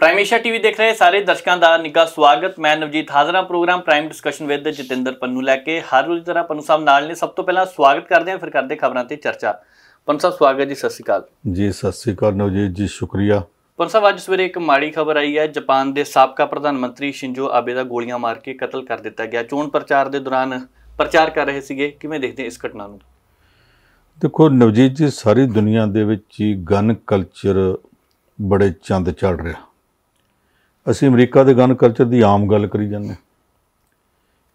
prime Asia TV ਦੇਖ ਰਹੇ ਸਾਰੇ ਦਰਸ਼ਕਾਂ ਦਾ ਨਿੱਘਾ ਸਵਾਗਤ ਮੈਂ ਨਵਜੀਤ ਹਾਜ਼ਰਾ program prime discussion with Jatinder Pannu ਲੈ ਕੇ ਹਰ ਰੋਜ਼ ਤਰ੍ਹਾਂ ਪੰਨੂ ਸਾਹਿਬ ਨਾਲ ਨੇ ਸਭ ਤੋਂ ਪਹਿਲਾਂ ਸਵਾਗਤ ਕਰਦੇ ਹਾਂ ਫਿਰ ਕਰਦੇ ਖਬਰਾਂ ਤੇ ਚਰਚਾ ਪੰਨੂ ਸਾਹਿਬ ਸਵਾਗਤ ਜੀ ਸਤਿ ਸ੍ਰੀ ਅਕਾਲ ਜੀ ਸਤਿ ਸ੍ਰੀ ਅਕਾਲ ਨਵਜੀਤ ਜੀ ਸ਼ੁਕਰੀਆ ਪੰਨੂ ਸਾਹਿਬ ਅੱਜ ਸਵੇਰੇ ਇੱਕ ਮਾੜੀ ਖਬਰ ਆਈ ਹੈ ਜਾਪਾਨ ਦੇ ਸਾਬਕਾ ਪ੍ਰਧਾਨ ਮੰਤਰੀ ਸ਼ਿੰਜੋ ਆਬੇ ਦਾ ਗੋਲੀਆਂ ਮਾਰ ਕੇ ਕਤਲ ਕਰ ਦਿੱਤਾ ਗਿਆ ਚੋਣ ਪ੍ਰਚਾਰ ਦੇ ਦੌਰਾਨ ਪ੍ਰਚਾਰ ਕਰ ਰਹੇ ਸੀਗੇ ਕਿਵੇਂ ਦੇਖਦੇ ਇਸ ਘਟਨਾ ਨੂੰ ਦੇਖੋ ਨਵਜੀਤ ਜੀ ਸਾਰੀ ਦੁਨੀਆ ਦੇ ਵਿੱਚ ਹੀ ਗਨ ਕਲਚਰ ਬੜੇ ਚੰਦ ਚੜ ਰਿਹਾ ਅਸੀਂ ਅਮਰੀਕਾ ਦੇ ਗਨ ਕਲਚਰ ਦੀ ਆਮ ਗੱਲ ਕਰੀ ਜਾਂਦੇ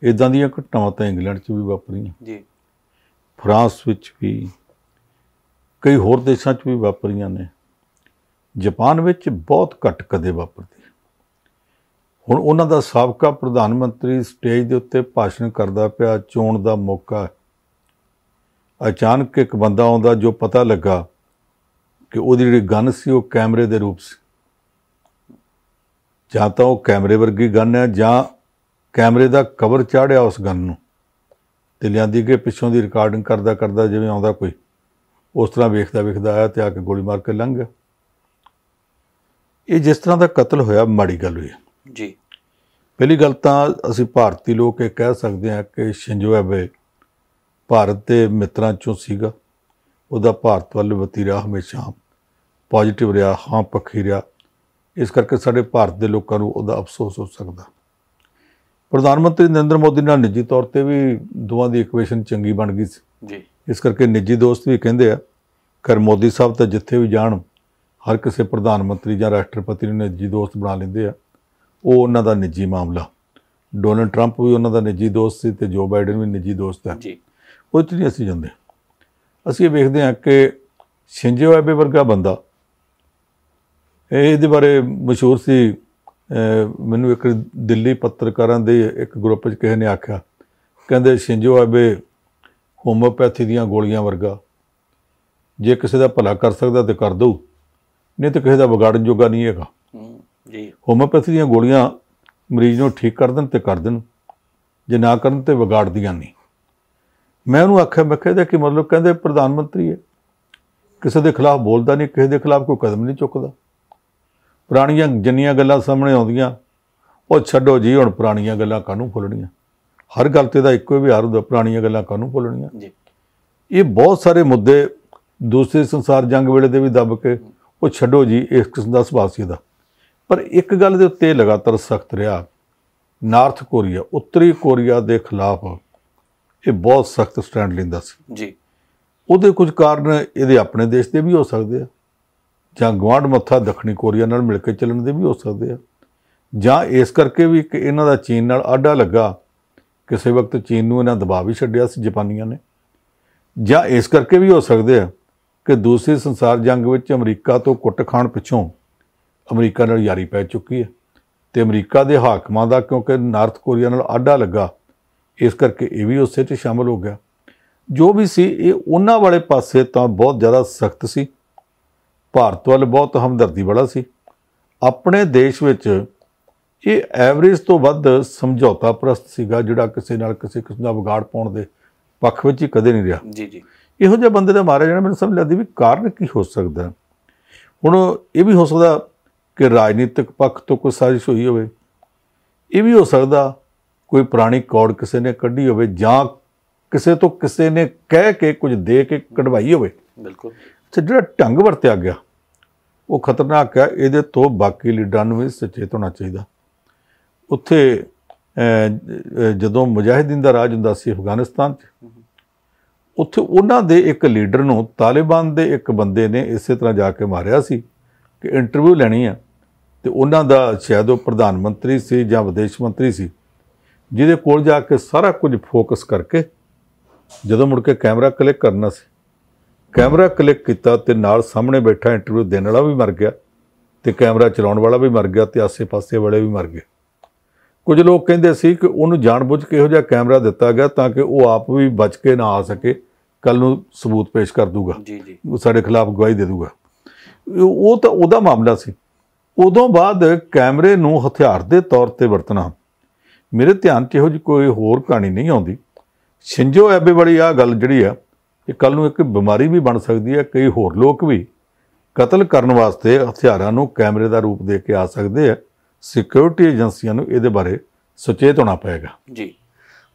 ਇਦਾਂ ਦੀਆਂ ਘਟਨਾਵਾਂ ਤਾਂ ਇੰਗਲੈਂਡ 'ਚ ਵੀ ਵਾਪਰੀਆਂ ਜੀ ਫਰਾਂਸ ਵਿੱਚ ਵੀ ਕਈ ਹੋਰ ਦੇਸ਼ਾਂ 'ਚ ਵੀ ਵਾਪਰੀਆਂ ਨੇ ਜਾਪਾਨ ਵਿੱਚ ਬਹੁਤ ਘੱਟ ਕਦੇ ਵਾਪਰਦੀ ਹੁਣ ਉਹਨਾਂ ਦਾ ਸਾਬਕਾ ਪ੍ਰਧਾਨ ਮੰਤਰੀ ਸਟੇਜ ਦੇ ਉੱਤੇ ਭਾਸ਼ਣ ਕਰਦਾ ਪਿਆ ਚੋਣ ਦਾ ਮੌਕਾ ਅਚਾਨਕ ਇੱਕ ਬੰਦਾ ਆਉਂਦਾ ਜੋ ਪਤਾ ਲੱਗਾ ਕਿ ਉਹਦੀ ਜਿਹੜੀ ਗਨ ਸੀ ਉਹ ਕੈਮਰੇ ਦੇ ਰੂਪ ਸੀ ਜਾਂ ਤਾਂ ਉਹ ਕੈਮਰੇ ਵਰਗੀ ਗਨ ਹੈ ਜਾਂ ਕੈਮਰੇ ਦਾ ਕਵਰ ਚਾੜਿਆ ਉਸ ਗਨ ਨੂੰ ਤੇ ਲਿਆਂਦੀ ਕਿ ਪਿੱਛੋਂ ਦੀ ਰਿਕਾਰਡਿੰਗ ਕਰਦਾ ਕਰਦਾ ਜਿਵੇਂ ਆਉਂਦਾ ਕੋਈ ਉਸ ਤਰ੍ਹਾਂ ਵੇਖਦਾ ਵੇਖਦਾ ਆਇਆ ਤੇ ਆ ਕੇ ਗੋਲੀ ਮਾਰ ਕੇ ਲੰਘ ਗਿਆ ਇਹ ਜਿਸ ਤਰ੍ਹਾਂ ਦਾ ਕਤਲ ਹੋਇਆ ਮਾੜੀ ਗੱਲ ਹੋਈ ਜੀ ਪਹਿਲੀ ਗੱਲ ਤਾਂ ਅਸੀਂ ਭਾਰਤੀ ਲੋਕ ਇਹ ਕਹਿ ਸਕਦੇ ਹਾਂ ਕਿ ਸ਼ਿੰਜੋ ਐਬੇ ਭਾਰਤ ਦੇ ਮਿੱਤਰਾਂ ਚੋਂ ਸੀਗਾ ਉਹਦਾ ਭਾਰਤ ਵੱਲ ਵਤੀਰਾ ਹਮੇਸ਼ਾ ਪੋਜ਼ਿਟਿਵ ਰਿਹਾ ਹਾਂ ਪੱਖੀ ਰਿਹਾ ਇਸ ਕਰਕੇ ਸਾਡੇ ਭਾਰਤ ਦੇ ਲੋਕਾਂ ਨੂੰ ਉਹਦਾ ਅਫਸੋਸ ਹੋ ਸਕਦਾ ਪ੍ਰਧਾਨ ਮੰਤਰੀ ਨਰਿੰਦਰ ਮੋਦੀ ਨਾਲ ਨਿੱਜੀ ਤੌਰ ਤੇ ਵੀ ਦੋਵਾਂ ਦੀ ਇਕੁਏਸ਼ਨ ਚੰਗੀ ਬਣ ਗਈ ਸੀ ਜੀ ਇਸ ਕਰਕੇ ਨਿੱਜੀ ਦੋਸਤ ਵੀ ਕਹਿੰਦੇ ਆ ਕਰ ਮੋਦੀ ਸਾਹਿਬ ਤਾਂ ਜਿੱਥੇ ਵੀ ਜਾਣ ਹਰ ਕਿਸੇ ਪ੍ਰਧਾਨ ਮੰਤਰੀ ਜਾਂ ਰਾਸ਼ਟਰਪਤੀ ਨੂੰ ਨਿੱਜੀ ਦੋਸਤ ਬਣਾ ਲੈਂਦੇ ਆ ਉਹ ਉਹਨਾਂ ਦਾ ਨਿੱਜੀ ਮਾਮਲਾ ਡੋਨਲਡ ਟਰੰਪ ਵੀ ਉਹਨਾਂ ਦਾ ਨਿੱਜੀ ਦੋਸਤ ਸੀ ਤੇ ਜੋ ਬਾਈਡਨ ਵੀ ਨਿੱਜੀ ਦੋਸਤ ਹੈ ਜੀ ਉਹ ਇਤਨੀ ਅਸੀਂ ਜਾਂਦੇ ਅਸੀਂ ਇਹ ਵੇਖਦੇ ਆ ਕਿ ਸ਼ਿੰਜੋ ਐਬੇ ਵਰਗਾ ਬੰਦਾ ਇਹਦੇ ਬਾਰੇ ਮਸ਼ਹੂਰ ਸੀ ਮੈਨੂੰ ਇੱਕ ਦਿੱਲੀ ਪੱਤਰਕਾਰਾਂ ਦੇ ਇੱਕ ਗਰੁੱਪ 'ਚ ਕਿਸੇ ਨੇ ਆਖਿਆ ਕਹਿੰਦੇ ਸ਼ਿੰਜੋ ਆਬੇ ਹੋਮੋਪੈਥੀ ਦੀਆਂ ਗੋਲੀਆਂ ਵਰਗਾ ਜੇ ਕਿਸੇ ਦਾ ਭਲਾ ਕਰ ਸਕਦਾ ਤੇ ਕਰ ਦੋ ਨਹੀਂ ਤੇ ਕਿਸੇ ਦਾ ਵਿਗਾੜਨ ਜੋਗਾ ਨਹੀਂ ਹੈਗਾ ਜੀ ਹੋਮੋਪੈਥੀ ਦੀਆਂ ਗੋਲੀਆਂ ਮਰੀਜ਼ ਨੂੰ ਠੀਕ ਕਰ ਦੇਣ ਤੇ ਕਰ ਦੇਣ ਜੇ ਨਾ ਕਰਨ ਤੇ ਵਿਗਾੜਦੀਆਂ ਨਹੀਂ ਮੈਂ ਉਹਨੂੰ ਆਖਿਆ ਮੈਂ ਕਿਹਾ ਕਿ ਮਤਲਬ ਕਹਿੰਦੇ ਪ੍ਰਧਾਨ ਮੰਤਰੀ ਹੈ ਕਿਸੇ ਦੇ ਖਿਲਾਫ ਬੋਲਦਾ ਨਹੀਂ ਕਿਸੇ ਦੇ ਖਿਲਾਫ ਕੋਈ ਕਦਮ ਨਹੀਂ ਚੁੱਕਦਾ ਪੁਰਾਣੀਆਂ ਜੰਨੀਆਂ ਗੱਲਾਂ ਸਾਹਮਣੇ ਆਉਂਦੀਆਂ ਉਹ ਛੱਡੋ ਜੀ ਹੁਣ ਪੁਰਾਣੀਆਂ ਗੱਲਾਂ ਕਾਹਨੂੰ ਭੁੱਲਣੀਆਂ ਹਰ ਗੱਲ ਤੇ ਦਾ ਇੱਕੋ ਵਿਹਾਰ ਹੁੰਦਾ ਪੁਰਾਣੀਆਂ ਗੱਲਾਂ ਕਾਹਨੂੰ ਭੁੱਲਣੀਆਂ ਜੀ ਇਹ ਬਹੁਤ ਸਾਰੇ ਮੁੱਦੇ ਦੂਸਰੇ ਸੰਸਾਰ ਜੰਗ ਵੇਲੇ ਦੇ ਵੀ ਦੱਬ ਕੇ ਉਹ ਛੱਡੋ ਜੀ ਇਸ ਕਿਸਮ ਦਾ ਸੁਭਾਅ ਸੀ ਦਾ ਪਰ ਇੱਕ ਗੱਲ ਦੇ ਉੱਤੇ ਲਗਾਤਾਰ ਸਖਤ ਰਿਹਾ ਨਾਰਥ ਕੋਰੀਆ ਉੱਤਰੀ ਕੋਰੀਆ ਦੇ ਖਿਲਾਫ ਇਹ ਬਹੁਤ ਸਖਤ ਸਟੈਂਡ ਲੈਂਦਾ ਸੀ ਜੀ ਉਹਦੇ ਕੁਝ ਕਾਰਨ ਇਹਦੇ ਆਪਣੇ ਦੇਸ਼ ਦੇ ਵੀ ਹੋ ਸਕਦੇ ਆ ਜਾਂ ਗਵਾਂਡ ਮੱਥਾ ਦੱਖਣੀ ਕੋਰੀਆ ਨਾਲ ਮਿਲ ਕੇ ਚੱਲਣ ਦੇ ਵੀ ਹੋ ਸਕਦੇ ਆ ਜਾਂ ਇਸ ਕਰਕੇ ਵੀ ਕਿ ਇਹਨਾਂ ਦਾ ਚੀਨ ਨਾਲ ਆਡਾ ਲੱਗਾ ਕਿਸੇ ਵਕਤ ਚੀਨ ਨੂੰ ਇਹਨਾਂ ਦਬਾਅ ਵੀ ਛੱਡਿਆ ਸੀ ਜਾਪਾਨੀਆਂ ਨੇ ਜਾਂ ਇਸ ਕਰਕੇ ਵੀ ਹੋ ਸਕਦੇ ਆ ਕਿ ਦੂਸਰੀ ਸੰਸਾਰ ਜੰਗ ਵਿੱਚ ਅਮਰੀਕਾ ਤੋਂ ਕੁੱਟ ਖਾਣ ਪਿੱਛੋਂ ਅਮਰੀਕਾ ਨਾਲ ਯਾਰੀ ਪੈ ਚੁੱਕੀ ਹੈ ਤੇ ਅਮਰੀਕਾ ਦੇ ਹਾਕਮਾਂ ਦਾ ਕਿਉਂਕਿ ਨਾਰਥ ਕੋਰੀਆ ਨਾਲ ਆਡਾ ਲੱਗਾ ਇਸ ਕਰਕੇ ਇਹ ਵੀ ਉਸੇ 'ਚ ਸ਼ਾਮਲ ਹੋ ਗਿਆ ਜੋ ਵੀ ਸੀ ਇਹ ਉਹਨਾਂ ਵਾਲੇ ਪਾਸੇ ਤਾਂ ਬਹੁਤ ਜ਼ਿਆਦਾ ਸਖਤ ਸੀ ਭਾਰਤ ਵੱਲ ਬਹੁਤ ਹਮਦਰਦੀ ਵਾਲਾ ਸੀ ਆਪਣੇ ਦੇਸ਼ ਵਿੱਚ ਇਹ ਐਵਰੇਜ ਤੋਂ ਵੱਧ ਸਮਝੌਤਾ ਪ੍ਰਸਤ ਸੀਗਾ ਜਿਹੜਾ ਕਿਸੇ ਨਾਲ ਕਿਸੇ ਕਿਸਮ ਦਾ ਵਿਗਾੜ ਪਾਉਣ ਦੇ ਪੱਖ ਵਿੱਚ ਹੀ ਕਦੇ ਨਹੀਂ ਰਿਹਾ ਜੀ ਜੀ ਇਹੋ ਜਿਹੇ ਬੰਦੇ ਦਾ ਮਾਰਿਆ ਜਾਣਾ ਮੈਨੂੰ ਸਮਝ ਲੱਗਦੀ ਵੀ ਕਾਰਨ ਕੀ ਹੋ ਸਕਦਾ ਹੁਣ ਇਹ ਵੀ ਹੋ ਸਕਦਾ ਕਿ ਰਾਜਨੀਤਿਕ ਪੱਖ ਤੋਂ ਕੋਈ ਸਾਜ਼ਿਸ਼ ਹੋਈ ਹੋਵੇ ਇਹ ਵੀ ਹੋ ਸਕਦਾ ਕੋਈ ਪੁਰਾਣੀ ਕੌੜ ਕਿਸੇ ਨੇ ਕੱਢੀ ਹੋਵੇ ਜਾਂ ਕਿਸੇ ਤੋਂ ਕਿਸੇ ਨੇ ਕਹਿ ਕੇ ਕੁਝ ਦੇ ਕੇ ਕਢਵਾਈ ਹੋਵੇ ਬਿਲਕੁਲ ਤੇ ਜਿਹੜਾ ਢੰਗ ਵਰਤਿਆ ਗਿਆ ਉਹ ਖਤਰਨਾਕ ਹੈ ਇਹਦੇ ਤੋਂ ਬਾਕੀ ਲੀਡਰਾਂ ਨੂੰ ਵੀ ਸੁਚੇਤ ਹੋਣਾ ਚਾਹੀਦਾ ਉੱਥੇ ਜਦੋਂ ਮੁਜਾਹਿਦੀਨ ਦਾ ਰਾਜ ਹੁੰਦਾ ਸੀ ਅਫਗਾਨਿਸਤਾਨ 'ਚ ਉੱਥੇ ਉਹਨਾਂ ਦੇ ਇੱਕ ਲੀਡਰ ਨੂੰ ਤਾਲਿਬਾਨ ਦੇ ਇੱਕ ਬੰਦੇ ਨੇ ਇਸੇ ਤਰ੍ਹਾਂ ਜਾ ਕੇ ਮਾਰਿਆ ਸੀ ਕਿ ਇੰਟਰਵਿਊ ਲੈਣੀ ਆ ਤੇ ਉਹਨਾਂ ਦਾ ਸ਼ਾਇਦ ਉਹ ਪ੍ਰਧਾਨ ਮੰਤਰੀ ਸੀ ਜਾਂ ਵਿਦੇਸ਼ ਮੰਤਰੀ ਸੀ ਜਿਹਦੇ ਕੋਲ ਜਾ ਕੇ ਸਾਰਾ ਕੁਝ ਫੋਕਸ ਕਰਕੇ ਜਦੋਂ ਮੁੜ ਕੇ ਕੈਮਰਾ ਕਲਿੱਕ ਕਰਨਾ ਸੀ ਕੈਮਰਾ ਕਲਿੱਕ ਕੀਤਾ ਤੇ ਨਾਲ ਸਾਹਮਣੇ ਬੈਠਾ ਇੰਟਰਵਿਊ ਦੇਣ ਵਾਲਾ ਵੀ ਮਰ ਗਿਆ ਤੇ ਕੈਮਰਾ ਚਲਾਉਣ ਵਾਲਾ ਵੀ ਮਰ ਗਿਆ ਤੇ ਆਸੇ-ਪਾਸੇ ਵਾਲੇ ਵੀ ਮਰ ਗਏ ਕੁਝ ਲੋਕ ਕਹਿੰਦੇ ਸੀ ਕਿ ਉਹਨੂੰ ਜਾਣਬੁੱਝ ਕੇ ਇਹੋ ਜਿਹਾ ਕੈਮਰਾ ਦਿੱਤਾ ਗਿਆ ਤਾਂ ਕਿ ਉਹ ਆਪ ਵੀ ਬਚ ਕੇ ਨਾ ਆ ਸਕੇ ਕੱਲ ਨੂੰ ਸਬੂਤ ਪੇਸ਼ ਕਰ ਦੂਗਾ ਜੀ ਜੀ ਉਹ ਸਾਡੇ ਖਿਲਾਫ ਗਵਾਹੀ ਦੇ ਦੂਗਾ ਉਹ ਤਾਂ ਉਹਦਾ ਮਾਮਲਾ ਸੀ ਉਦੋਂ ਬਾਅਦ ਕੈਮਰੇ ਨੂੰ ਹਥਿਆਰ ਦੇ ਤੌਰ ਤੇ ਵਰਤਣਾ ਮੇਰੇ ਧਿਆਨ 'ਚ ਇਹੋ ਜਿਹੀ ਕੋਈ ਹੋਰ ਕਹਾਣੀ ਨਹੀਂ ਆਉਂਦੀ ਸਿੰਜੋ ਐਬੇ ਵਾਲੀ ਆ ਗੱਲ ਜਿਹੜੀ ਆ ਇਹ ਕੱਲ ਨੂੰ ਇੱਕ ਬਿਮਾਰੀ ਵੀ ਬਣ ਸਕਦੀ ਹੈ ਕਈ ਹੋਰ ਲੋਕ ਵੀ ਕਤਲ ਕਰਨ ਵਾਸਤੇ ਹਥਿਆਰਾਂ ਨੂੰ ਕੈਮਰੇ ਦਾ ਰੂਪ ਦੇ ਕੇ ਆ ਸਕਦੇ ਆ ਸਿਕਿਉਰਿਟੀ ਏਜੰਸੀਆਂ ਨੂੰ ਇਹਦੇ ਬਾਰੇ ਸੁਚੇਤ ਹੋਣਾ ਪਏਗਾ ਜੀ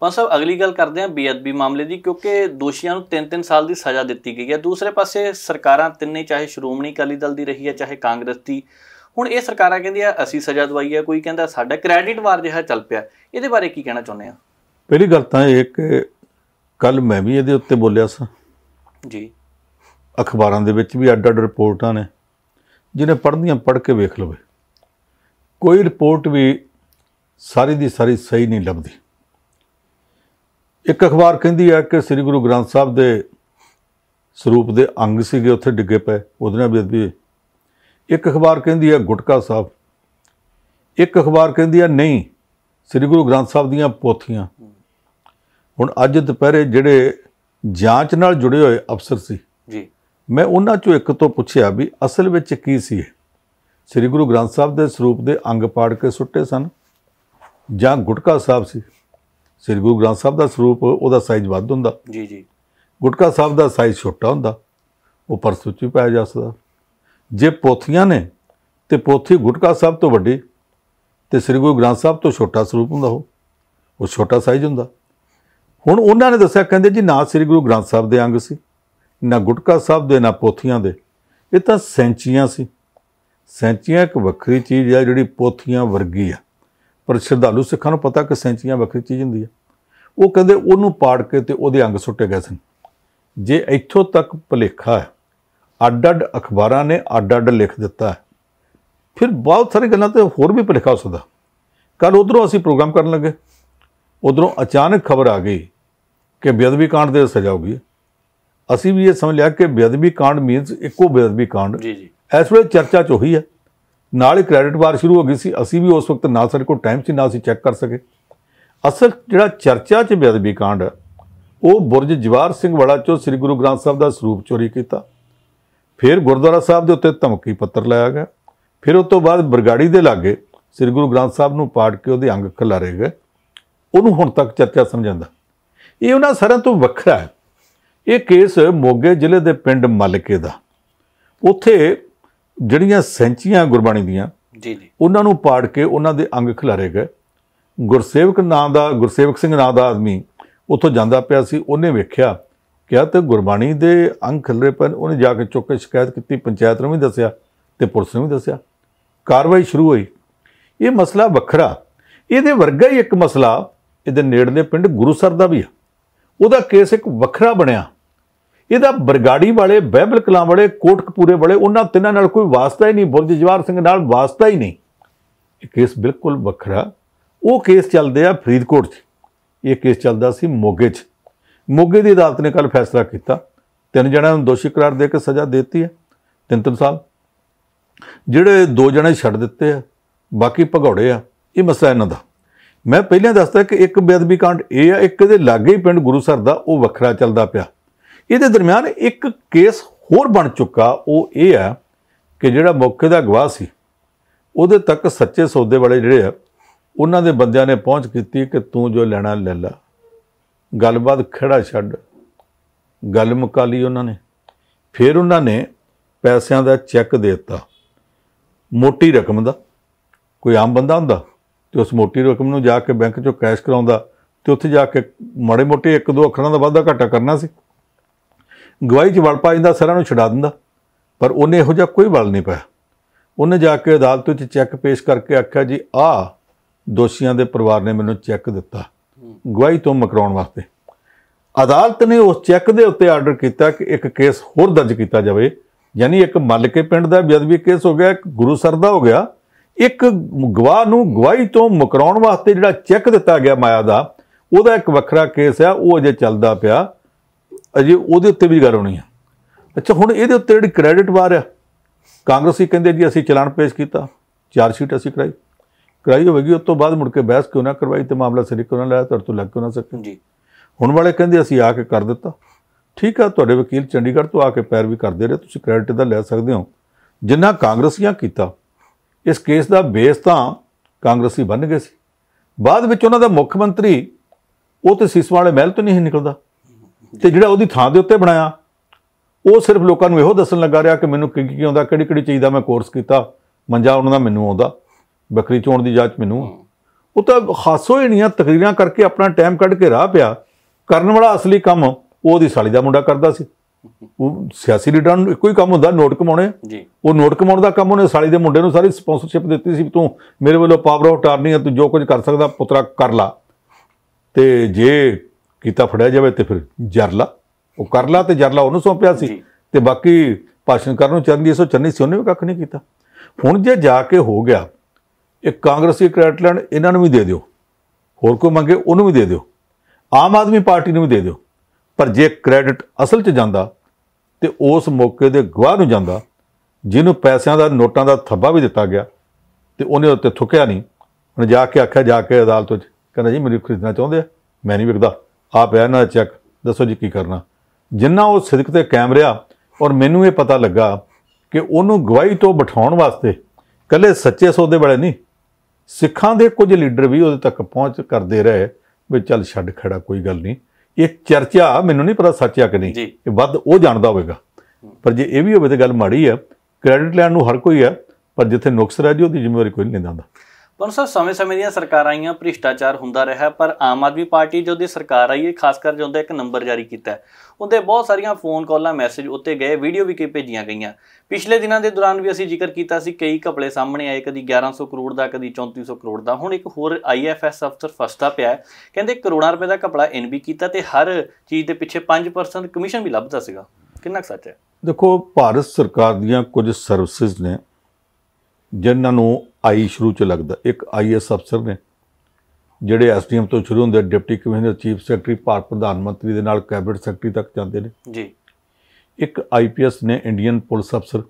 ਪੰਜ ਸਾਹਿਬ ਅਗਲੀ ਗੱਲ ਕਰਦੇ ਆ ਬੇਅਦਬੀ ਮਾਮਲੇ ਦੀ ਕਿਉਂਕਿ ਦੋਸ਼ੀਆਂ ਨੂੰ 3-3 ਸਾਲ ਦੀ ਸਜ਼ਾ ਦਿੱਤੀ ਗਈ ਹੈ ਦੂਸਰੇ ਪਾਸੇ ਸਰਕਾਰਾਂ ਤਿੰਨੇ ਚਾਹੇ ਸ਼੍ਰੋਮਣੀ ਅਕਾਲੀ ਦਲ ਦੀ ਰਹੀ ਹੈ ਚਾਹੇ ਕਾਂਗਰਸ ਦੀ ਹੁਣ ਇਹ ਸਰਕਾਰਾਂ ਕਹਿੰਦੀਆਂ ਅਸੀਂ ਸਜ਼ਾ ਦਵਾਈ ਹੈ ਕੋਈ ਕਹਿੰਦਾ ਸਾਡਾ ਕ੍ਰੈਡਿਟ ਵਾਰ ਜਿਹਾ ਚੱਲ ਪਿਆ ਇਹਦੇ ਬਾਰੇ ਕੀ ਕਹਿਣਾ ਚਾਹੁੰਦੇ ਆ ਪਹਿਲੀ ਗੱਲ ਤਾਂ ਇਹ ਕਿ ਕੱਲ ਮੈਂ ਵੀ ਇਹਦੇ ਉੱਤੇ ਬੋਲਿਆ ਸੀ ਜੀ ਅਖਬਾਰਾਂ ਦੇ ਵਿੱਚ ਵੀ ਅੱਡ-ਅੱਡ ਰਿਪੋਰਟਾਂ ਨੇ ਜਿਹਨੇ ਪੜ੍ਹਦੀਆਂ ਪੜ੍ਹ ਕੇ ਵੇਖ ਲਵੇ ਕੋਈ ਰਿਪੋਰਟ ਵੀ ਸਾਰੀ ਦੀ ਸਾਰੀ ਸਹੀ ਨਹੀਂ ਲੱਭਦੀ ਇੱਕ ਅਖਬਾਰ ਕਹਿੰਦੀ ਹੈ ਕਿ ਸ੍ਰੀ ਗੁਰੂ ਗ੍ਰੰਥ ਸਾਹਿਬ ਦੇ ਸਰੂਪ ਦੇ ਅੰਗ ਸੀਗੇ ਉੱਥੇ ਡਿੱਗੇ ਪਏ ਉਹਦੇ ਨਾਲ ਵੀ ਇੱਕ ਅਖਬਾਰ ਕਹਿੰਦੀ ਹੈ ਗੁਟਕਾ ਸਾਹਿਬ ਇੱਕ ਅਖਬਾਰ ਕਹਿੰਦੀ ਹੈ ਨਹੀਂ ਸ੍ਰੀ ਗੁਰੂ ਗ੍ਰੰਥ ਸਾਹਿਬ ਦੀਆਂ ਪੋਥੀਆਂ ਹੁਣ ਅੱਜ ਦੁਪਹਿਰੇ ਜਿਹੜੇ ਜਾਂਚ ਨਾਲ ਜੁੜੇ ਹੋਏ ਅਫਸਰ ਸੀ ਜੀ ਮੈਂ ਉਹਨਾਂ ਚੋਂ ਇੱਕ ਤੋਂ ਪੁੱਛਿਆ ਵੀ ਅਸਲ ਵਿੱਚ ਕੀ ਸੀ ਸ੍ਰੀ ਗੁਰੂ ਗ੍ਰੰਥ ਸਾਹਿਬ ਦੇ ਸਰੂਪ ਦੇ ਅੰਗ ਪਾੜ ਕੇ ਸੁੱਟੇ ਸਨ ਜਾਂ ਗੁਟਕਾ ਸਾਹਿਬ ਸੀ ਸ੍ਰੀ ਗੁਰੂ ਗ੍ਰੰਥ ਸਾਹਿਬ ਦਾ ਸਰੂਪ ਉਹਦਾ ਸਾਈਜ਼ ਵੱਧ ਹੁੰਦਾ ਜੀ ਜੀ ਗੁਟਕਾ ਸਾਹਿਬ ਦਾ ਸਾਈਜ਼ ਛੋਟਾ ਹੁੰਦਾ ਉਹ ਪਰਸੂਚੀ ਪਾਇਆ ਜਾ ਸਕਦਾ ਜੇ ਪੋਥੀਆਂ ਨੇ ਤੇ ਪੋਥੀ ਗੁਟਕਾ ਸਾਹਿਬ ਤੋਂ ਵੱਡੀ ਤੇ ਸ੍ਰੀ ਗੁਰੂ ਗ੍ਰੰਥ ਸਾਹਿਬ ਤੋਂ ਛੋਟਾ ਸਰੂਪ ਹੁੰਦਾ ਉਹ ਉਹ ਛੋਟਾ ਸਾਈਜ਼ ਹੁੰਦਾ ਹੁਣ ਉਹਨਾਂ ਨੇ ਦੱਸਿਆ ਕਹਿੰਦੇ ਜੀ ਨਾ ਸ੍ਰੀ ਗੁਰੂ ਗ੍ਰੰਥ ਸਾਹਿਬ ਦੇ ਅੰਗ ਸੀ ਨਾ ਗੁਟਕਾ ਸਾਹਿਬ ਦੇ ਨਾ ਪੋਥੀਆਂ ਦੇ ਇਹ ਤਾਂ ਸੈਂਚੀਆਂ ਸੀ ਸੈਂਚੀਆਂ ਇੱਕ ਵੱਖਰੀ ਚੀਜ਼ ਹੈ ਜਿਹੜੀ ਪੋਥੀਆਂ ਵਰਗੀ ਆ ਪਰ ਸ਼ਰਧਾਲੂ ਸਿੱਖਾਂ ਨੂੰ ਪਤਾ ਕਿ ਸੈਂਚੀਆਂ ਵੱਖਰੀ ਚੀਜ਼ ਹੁੰਦੀ ਆ ਉਹ ਕਹਿੰਦੇ ਉਹਨੂੰ ਪਾੜ ਕੇ ਤੇ ਉਹਦੇ ਅੰਗ ਸੁੱਟੇ ਗਏ ਸਨ ਜੇ ਇੱਥੋਂ ਤੱਕ ਭਲੇਖਾ ਹੈ ਅੱਡ-ਅੱਡ ਅਖਬਾਰਾਂ ਨੇ ਅੱਡ-ਅੱਡ ਲਿਖ ਦਿੱਤਾ ਹੈ ਫਿਰ ਬਹੁਤ ਸਾਰੀ ਗੱਲਾਂ ਤੇ ਹੋਰ ਵੀ ਭਲੇਖਾ ਹੋ ਸਕਦਾ ਕੱਲ ਉਧਰੋਂ ਅਸੀਂ ਪ੍ਰੋਗਰਾਮ ਕਰਨ ਲੱਗੇ ਉਧਰੋਂ ਅਚਾਨਕ ਖਬਰ ਆ ਗਈ ਕਿ ਬੇਅਦਬੀ ਕਾਂਡ ਦੇ ਸਜ਼ਾ ਹੋਗੀ ਅਸੀਂ ਵੀ ਇਹ ਸਮਝ ਲਿਆ ਕਿ ਬੇਅਦਬੀ ਕਾਂਡ ਮੀਨਸ ਇੱਕੋ ਬੇਅਦਬੀ ਕਾਂਡ ਜੀ ਜੀ ਇਸ ਵੇਲੇ ਚਰਚਾ ਚ ਹੋਈ ਹੈ ਨਾਲ ਹੀ ਕ੍ਰੈਡਿਟ ਵਾਰ ਸ਼ੁਰੂ ਹੋ ਗਈ ਸੀ ਅਸੀਂ ਵੀ ਉਸ ਵਕਤ ਨਾਲ ਸਾਡੇ ਕੋਲ ਟਾਈਮ ਸੀ ਨਾ ਅਸੀਂ ਚੈੱਕ ਕਰ ਸਕੇ ਅਸਲ ਜਿਹੜਾ ਚਰਚਾ ਚ ਬੇਅਦਬੀ ਕਾਂਡ ਉਹ ਬੁਰਜ ਜਵਾਰ ਸਿੰਘ ਵਾਲਾ ਚੋਂ ਸ੍ਰੀ ਗੁਰੂ ਗ੍ਰੰਥ ਸਾਹਿਬ ਦਾ ਸਰੂਪ ਚੋਰੀ ਕੀਤਾ ਫਿਰ ਗੁਰਦੁਆਰਾ ਸਾਹਿਬ ਦੇ ਉੱਤੇ ਧਮਕੀ ਪੱਤਰ ਲਾਇਆ ਗਿਆ ਫਿਰ ਉਸ ਤੋਂ ਬਾਅਦ ਬਰਗਾੜੀ ਦੇ ਲਾਗੇ ਸ੍ਰੀ ਗੁਰੂ ਗ੍ਰੰਥ ਸਾਹਿਬ ਨੂੰ ਪਾੜ ਕੇ ਉਹਦੇ ਅੰਗ ਖਿਲਾਰੇ ਗਏ ਉਹਨੂੰ ਹੁਣ ਤੱਕ ਚਰਚਾ ਸਮਝਾਂਦਾ ਇਹ ਉਹਨਾਂ ਸਾਰਿਆਂ ਤੋਂ ਵੱਖਰਾ ਹੈ ਇਹ ਕੇਸ ਮੋਗੇ ਜ਼ਿਲ੍ਹੇ ਦੇ ਪਿੰਡ ਮਲਕੇ ਦਾ ਉੱਥੇ ਜਿਹੜੀਆਂ ਸੈਂਚੀਆਂ ਗੁਰਬਾਣੀ ਦੀਆਂ ਜੀ ਜੀ ਉਹਨਾਂ ਨੂੰ ਪਾੜ ਕੇ ਉਹਨਾਂ ਦੇ ਅੰਗ ਖਿਲਾਰੇ ਗਏ ਗੁਰਸੇਵਕ ਨਾਂ ਦਾ ਗੁਰਸੇਵਕ ਸਿੰਘ ਨਾਂ ਦਾ ਆਦਮੀ ਉੱਥੋਂ ਜਾਂਦਾ ਪਿਆ ਸੀ ਉਹਨੇ ਵੇਖਿਆ ਕਿਹਾ ਤੇ ਗੁਰਬਾਣੀ ਦੇ ਅੰਗ ਖਿਲਰੇ ਪਰ ਉਹਨੇ ਜਾ ਕੇ ਚੁੱਕ ਕੇ ਸ਼ਿਕਾਇਤ ਕੀਤੀ ਪੰਚਾਇਤ ਨੂੰ ਵੀ ਦੱਸਿਆ ਤੇ ਪੁਲਿਸ ਨੂੰ ਵੀ ਦੱਸਿਆ ਕਾਰਵਾਈ ਸ਼ੁਰੂ ਹੋਈ ਇਹ ਮਸਲਾ ਵੱਖਰਾ ਇਹਦੇ ਵਰਗਾ ਹੀ ਇੱਕ ਮਸਲਾ ਇਹਦੇ ਨੇੜਲੇ ਪਿੰਡ ਗੁਰੂਸਰ ਦਾ ਵੀ ਆ ਉਹਦਾ ਕੇਸ ਇੱਕ ਵੱਖਰਾ ਬਣਿਆ ਇਹਦਾ ਬਰਗਾੜੀ ਵਾਲੇ ਬਹਿਬਲ ਕਲਾਂ ਵਾਲੇ ਕੋਟਕਪੂਰੇ ਵਾਲੇ ਉਹਨਾਂ ਤਿੰਨਾਂ ਨਾਲ ਕੋਈ ਵਾਸਤਾ ਹੀ ਨਹੀਂ ਬੁਰਜ ਜਵਾਰ ਸਿੰਘ ਨਾਲ ਵਾਸਤਾ ਹੀ ਨਹੀਂ ਇਹ ਕੇਸ ਬਿਲਕੁਲ ਵੱਖਰਾ ਉਹ ਕੇਸ ਚੱਲਦੇ ਆ ਫਰੀਦਕੋਟ 'ਚ ਇਹ ਕੇਸ ਚੱਲਦਾ ਸੀ ਮੋਗੇ 'ਚ ਮੋਗੇ ਦੀ ਅਦਾਲਤ ਨੇ ਕੱਲ ਫੈਸਲਾ ਕੀਤਾ ਤਿੰਨ ਜਣਿਆਂ ਨੂੰ ਦੋਸ਼ੀ ਕਰਾਰ ਦੇ ਕੇ ਸਜ਼ਾ ਦਿੱਤੀ ਹੈ ਤਿੰਨ ਤਿੰਨ ਸਾਲ ਜਿਹੜੇ ਦੋ ਜਣੇ ਛੱਡ ਦਿੱਤੇ ਆ ਬਾਕੀ ਭਗੌੜੇ ਆ ਇਹ ਮਸਲਾ ਇਹਨਾਂ ਦਾ ਮੈਂ ਪਹਿਲਾਂ ਦੱਸਦਾ ਕਿ ਇੱਕ ਬੇਅਦਬੀ ਕਾਂਡ ਇਹ ਆ ਇੱਕ ਦੇ ਲਾਗੇ ਹੀ ਪਿੰਡ ਗੁਰੂਸਰ ਦਾ ਉਹ ਵੱਖਰਾ ਚੱਲਦਾ ਪਿਆ ਇਹਦੇ ਦਰਮਿਆਨ ਇੱਕ ਕੇਸ ਹੋਰ ਬਣ ਚੁੱਕਾ ਉਹ ਇਹ ਆ ਕਿ ਜਿਹੜਾ ਮੌਕੇ ਦਾ ਗਵਾਹ ਸੀ ਉਹਦੇ ਤੱਕ ਸੱਚੇ ਸੌਦੇ ਵਾਲੇ ਜਿਹੜੇ ਆ ਉਹਨਾਂ ਦੇ ਬੰਦਿਆਂ ਨੇ ਪਹੁੰਚ ਕੀਤੀ ਕਿ ਤੂੰ ਜੋ ਲੈਣਾ ਲੈ ਲੈ ਗੱਲਬਾਤ ਖੜਾ ਛੱਡ ਗੱਲ ਮੁਕਾ ਲਈ ਉਹਨਾਂ ਨੇ ਫਿਰ ਉਹਨਾਂ ਨੇ ਪੈਸਿਆਂ ਦਾ ਚੈੱਕ ਦੇ ਦਿੱਤਾ ਮੋਟੀ ਰਕਮ ਦਾ ਕੋਈ ਆਮ ਬੰਦਾ ਹੁੰਦਾ ਤੇ ਉਸ ਮੋਟੀ ਰਕਮ ਨੂੰ ਜਾ ਕੇ ਬੈਂਕ ਚੋਂ ਕੈਸ਼ ਕਰਾਉਂਦਾ ਤੇ ਉੱਥੇ ਜਾ ਕੇ ਮਾੜੇ ਮੋਟੇ ਇੱਕ ਦੋ ਅੱਖਰਾਂ ਦਾ ਵਾਧਾ ਘਾਟਾ ਕਰਨਾ ਸੀ ਗਵਾਹੀ 'ਚ ਵੜ ਪਾ ਜਾਂਦਾ ਸਾਰਿਆਂ ਨੂੰ ਛਡਾ ਦਿੰਦਾ ਪਰ ਉਹਨੇ ਇਹੋ ਜਿਹਾ ਕੋਈ ਬਲ ਨਹੀਂ ਪਾਇਆ ਉਹਨੇ ਜਾ ਕੇ ਅਦਾਲਤ ਵਿੱਚ ਚੈੱਕ ਪੇਸ਼ ਕਰਕੇ ਆਖਿਆ ਜੀ ਆ ਦੋਸ਼ੀਆਂ ਦੇ ਪਰਿਵਾਰ ਨੇ ਮੈਨੂੰ ਚੈੱਕ ਦਿੱਤਾ ਗਵਾਹੀ ਤੋਂ ਮਕਰਾਉਣ ਵਾਸਤੇ ਅਦਾਲਤ ਨੇ ਉਸ ਚੈੱਕ ਦੇ ਉੱਤੇ ਆਰਡਰ ਕੀਤਾ ਕਿ ਇੱਕ ਕੇਸ ਹੋਰ ਦਰਜ ਕੀਤਾ ਜਾਵੇ ਯਾਨੀ ਇੱਕ ਮੱਲ ਕੇ ਪਿੰਡ ਦਾ ਬੇਅਦਬੀ ਕੇਸ ਹੋ ਗਿਆ ਇੱਕ ਗੁਰੂ ਸਰ ਦਾ ਹੋ ਗਿਆ ਇੱਕ ਗਵਾਹ ਨੂੰ ਗਵਾਹੀ ਤੋਂ ਮੁਕਰਾਉਣ ਵਾਸਤੇ ਜਿਹੜਾ ਚੈੱਕ ਦਿੱਤਾ ਗਿਆ ਮਾਇਆ ਦਾ ਉਹਦਾ ਇੱਕ ਵੱਖਰਾ ਕੇਸ ਆ ਉਹ ਅਜੇ ਚੱਲਦਾ ਪਿਆ ਅਜੇ ਉਹਦੇ ਉੱਤੇ ਵੀ ਗੱਲ ਹੋਣੀ ਆ ਅੱਛਾ ਹੁਣ ਇਹਦੇ ਉੱਤੇ ਜਿਹੜੀ ਕ੍ਰੈਡਿਟ ਵਾਰ ਆ ਕਾਂਗਰਸੀ ਕਹਿੰਦੇ ਜੀ ਅਸੀਂ ਚਲਾਨ ਪੇਸ਼ ਕੀਤਾ ਚਾਰ ਸ਼ੀਟ ਅਸੀਂ ਕਰਾਈ ਕਰਾਈ ਹੋਵੇਗੀ ਉਸ ਤੋਂ ਬਾਅਦ ਮੁੜ ਕੇ ਬਹਿਸ ਕਿਉਂ ਨਾ ਕਰਵਾਈ ਤੇ ਮਾਮਲਾ ਸਿਰੇ ਕਿਉਂ ਨਾ ਲਾਇਆ ਤੁਹਾਡੇ ਤੋਂ ਲੱਗ ਕਿਉਂ ਨਾ ਸਕੇ ਜੀ ਹੁਣ ਵਾਲੇ ਕਹਿੰਦੇ ਅਸੀਂ ਆ ਕੇ ਕਰ ਦਿੱਤਾ ਠੀਕ ਆ ਤੁਹਾਡੇ ਵਕੀਲ ਚੰਡੀਗੜ੍ਹ ਤੋਂ ਆ ਕੇ ਪੈਰ ਵੀ ਕਰਦੇ ਰਹੇ ਤੁਸੀਂ ਕ੍ਰੈਡਿਟ ਦਾ ਲੈ ਸਕਦੇ ਹੋ ਜਿੰਨਾ ਕਾਂਗਰਸੀਆਂ ਕੀਤਾ ਇਸ ਕੇਸ ਦਾ ਬੇਸ ਤਾਂ ਕਾਂਗਰਸੀ ਬਣ ਗਏ ਸੀ ਬਾਅਦ ਵਿੱਚ ਉਹਨਾਂ ਦਾ ਮੁੱਖ ਮੰਤਰੀ ਉਹ ਤੇ ਸਿਸ ਵਾਲੇ ਮਹਿਲ ਤੋਂ ਨਹੀਂ ਨਿਕਲਦਾ ਤੇ ਜਿਹੜਾ ਉਹਦੀ ਥਾਂ ਦੇ ਉੱਤੇ ਬਣਾਇਆ ਉਹ ਸਿਰਫ ਲੋਕਾਂ ਨੂੰ ਇਹੋ ਦੱਸਣ ਲੱਗਾ ਰਿਹਾ ਕਿ ਮੈਨੂੰ ਕੀ ਕੀ ਆਉਂਦਾ ਕਿਹੜੀ ਕਿਹੜੀ ਚੀਜ਼ ਦਾ ਮੈਂ ਕੋਰਸ ਕੀਤਾ ਮੰਜਾ ਉਹਨਾਂ ਦਾ ਮੈਨੂੰ ਆਉਂਦਾ ਬੱਕਰੀ ਚੋਣ ਦੀ ਜਾਂਚ ਮੈਨੂੰ ਉਹ ਤਾਂ ਖਾਸੋ ਹੀ ਨਹੀਂ ਤਕਰੀਰਾਂ ਕਰਕੇ ਆਪਣਾ ਟਾਈਮ ਕੱਢ ਕੇ ਰਾਹ ਪਿਆ ਕਰਨ ਵਾਲਾ ਅਸਲੀ ਕੰਮ ਉਹਦੀ ਸਾਲੀ ਦਾ ਮੁੰਡਾ ਕਰਦਾ ਸੀ ਉਹ ਸਿਆਸੀ ਲੀਡਰਾਂ ਨੂੰ ਇੱਕੋ ਹੀ ਕੰਮ ਹੁੰਦਾ ਨੋਟ ਕਮਾਉਣੇ ਜੀ ਉਹ ਨੋਟ ਕਮਾਉਣ ਦਾ ਕੰਮ ਉਹਨੇ ਸਾਲੀ ਦੇ ਮੁੰਡੇ ਨੂੰ ਸਾਰੀ ਸਪਾਂਸਰਸ਼ਿਪ ਦਿੱਤੀ ਸੀ ਤੂੰ ਮੇਰੇ ਵੱਲੋਂ ਪਾਵਰ ਆਫ ਟਰਨਿੰਗ ਤੂੰ ਜੋ ਕੁਝ ਕਰ ਸਕਦਾ ਪੁੱਤਰਾ ਕਰ ਲਾ ਤੇ ਜੇ ਕੀਤਾ ਫੜਿਆ ਜਾਵੇ ਤੇ ਫਿਰ ਜਰਲਾ ਉਹ ਕਰ ਲਾ ਤੇ ਜਰਲਾ ਉਹਨੂੰ ਸੌਂਪਿਆ ਸੀ ਤੇ ਬਾਕੀ ਭਾਸ਼ਣ ਕਰਨ ਨੂੰ ਚੰਦੀ ਸੋ ਚੰਨੀ ਸੀ ਉਹਨੇ ਵੀ ਕੱਖ ਨਹੀਂ ਕੀਤਾ ਹੁਣ ਜੇ ਜਾ ਕੇ ਹੋ ਗਿਆ ਇਹ ਕਾਂਗਰਸੀ ਕ੍ਰੈਡਿਟ ਲੈਣ ਇਹਨਾਂ ਨੂੰ ਵੀ ਦੇ ਦਿਓ ਹੋਰ ਕੋਈ ਮੰਗੇ ਉਹਨੂੰ ਵੀ ਦੇ ਦਿਓ ਆਮ ਆਦਮੀ ਪਾਰਟੀ ਨੂੰ ਵੀ ਦੇ ਦਿਓ ਪਰ ਜੇ ਕ੍ਰੈਡਿਟ ਅਸਲ 'ਚ ਜਾਂਦਾ ਤੇ ਉਸ ਮੌਕੇ ਦੇ ਗਵਾਹ ਨੂੰ ਜਾਂਦਾ ਜਿਹਨੂੰ ਪੈਸਿਆਂ ਦਾ ਨੋਟਾਂ ਦਾ ਥੱਬਾ ਵੀ ਦਿੱਤਾ ਗਿਆ ਤੇ ਉਹਨੇ ਉੱਤੇ ਥੁੱਕਿਆ ਨਹੀਂ ਹੁਣ ਜਾ ਕੇ ਆਖਿਆ ਜਾ ਕੇ ਅਦਾਲਤ 'ਚ ਕਹਿੰਦਾ ਜੀ ਮੈਨੂੰ ਖਰੀਦਣਾ ਚਾਹੁੰਦੇ ਆ ਮੈਂ ਨਹੀਂ ਵਿਕਦਾ ਆਪ ਹੈ ਨਾ ਚੈੱਕ ਦੱਸੋ ਜੀ ਕੀ ਕਰਨਾ ਜਿੰਨਾ ਉਹ ਸਿਦਕ ਤੇ ਕਾਇਮ ਔਰ ਮੈਨੂੰ ਇਹ ਪਤਾ ਲੱਗਾ ਕਿ ਉਹਨੂੰ ਗਵਾਹੀ ਤੋਂ ਬਿਠਾਉਣ ਵਾਸਤੇ ਕੱਲੇ ਸੱਚੇ ਸੌਦੇ ਵਾਲੇ ਨਹੀਂ ਸਿੱਖਾਂ ਦੇ ਕੁਝ ਲੀਡਰ ਵੀ ਉਹਦੇ ਤੱਕ ਪਹੁੰਚ ਕਰਦੇ ਰਹੇ ਵੀ ਚੱਲ ਛੱਡ ਖੜਾ ਕੋਈ ਗੱਲ ਨਹੀਂ ਇਹ ਚਰਚਾ ਮੈਨੂੰ ਨਹੀਂ ਪਤਾ ਸੱਚ ਆ ਕਿ ਨਹੀਂ ਇਹ ਵੱਧ ਉਹ ਜਾਣਦਾ ਹੋਵੇਗਾ ਪਰ ਜੇ ਇਹ ਵੀ ਹੋਵੇ ਤਾਂ ਗੱਲ ਮਾੜੀ ਆ ਕ੍ਰੈਡਿਟ ਲੈਣ ਨੂੰ ਹਰ ਕੋਈ ਆ ਪਰ ਜਿੱਥੇ ਨੁਕਸ ਰਹਿ ਜੀ ਉਹਦੀ ਜ਼ਿੰਮੇਵਾਰੀ ਕੋਈ ਨਹੀਂ ਲੈਂਦਾ ਪਰ ਸਰ ਸਮੇਂ-ਸਮੇਂ ਦੀਆਂ ਸਰਕਾਰਾਂ ਆਈਆਂ ਭ੍ਰਿਸ਼ਟਾਚਾਰ ਹੁੰਦਾ ਰਿਹਾ ਪਰ ਆਮ ਆਦਮੀ ਪਾਰਟੀ ਜੋ ਦੀ ਸਰਕਾਰ ਆਈ ਹੈ ਖਾਸ ਕਰ ਜਦੋਂ ਇੱਕ ਨੰਬਰ ਜਾਰੀ ਕੀਤਾ ਉਹਦੇ ਬਹੁਤ ਸਾਰੀਆਂ ਫੋਨ ਕਾਲਾਂ ਮੈਸੇਜ ਉੱਤੇ ਗਏ ਵੀਡੀਓ ਵੀ ਕਈ ਭੇਜੀਆਂ ਗਈਆਂ ਪਿਛਲੇ ਦਿਨਾਂ ਦੇ ਦੌਰਾਨ ਵੀ ਅਸੀਂ ਜ਼ਿਕਰ ਕੀਤਾ ਸੀ ਕਈ ਘਪਲੇ ਸਾਹਮਣੇ ਆਏ ਕਦੀ 1100 ਕਰੋੜ ਦਾ ਕਦੀ 3400 ਕਰੋੜ ਦਾ ਹੁਣ ਇੱਕ ਹੋਰ ਆਈਐਫਐਸ ਅਫਸਰ ਫਸਦਾ ਪਿਆ ਕਹਿੰਦੇ ਕਰੋੜਾਂ ਰੁਪਏ ਦਾ ਘਪਲਾ ਐਨਬੀ ਕੀਤਾ ਤੇ ਹਰ ਚੀਜ਼ ਦੇ ਪਿੱਛੇ 5% ਕਮਿਸ਼ਨ ਵੀ ਲੱਭਦਾ ਸੀਗਾ ਕਿੰਨਾ ਸੱਚ ਹੈ ਦੇਖੋ ਭਾਰਤ ਸਰਕਾਰ ਦੀਆਂ ਕੁਝ ਸਰਵਿਸਿਜ਼ ਨੇ ਜਿਨ੍ਹਾਂ ਨੂੰ ਆਈ ਸ਼ੁਰੂ ਚ ਲੱਗਦਾ ਇੱਕ ਆਈਐਸ ਅਫਸਰ ਨੇ ਜਿਹੜੇ ਐਸਡੀਐਮ ਤੋਂ ਸ਼ੁਰੂ ਹੁੰਦੇ deputy commissioner chief secretary Bharat ਪ੍ਰਧਾਨ ਮੰਤਰੀ ਦੇ ਨਾਲ ਕੈਬਨਿਟ ਸੈਕਟਰੀ ਤੱਕ ਜਾਂਦੇ ਨੇ ਜੀ ਇੱਕ ਆਈਪੀਐਸ ਨੇ ਇੰਡੀਅਨ ਪੁਲਿਸ ਅਫਸਰ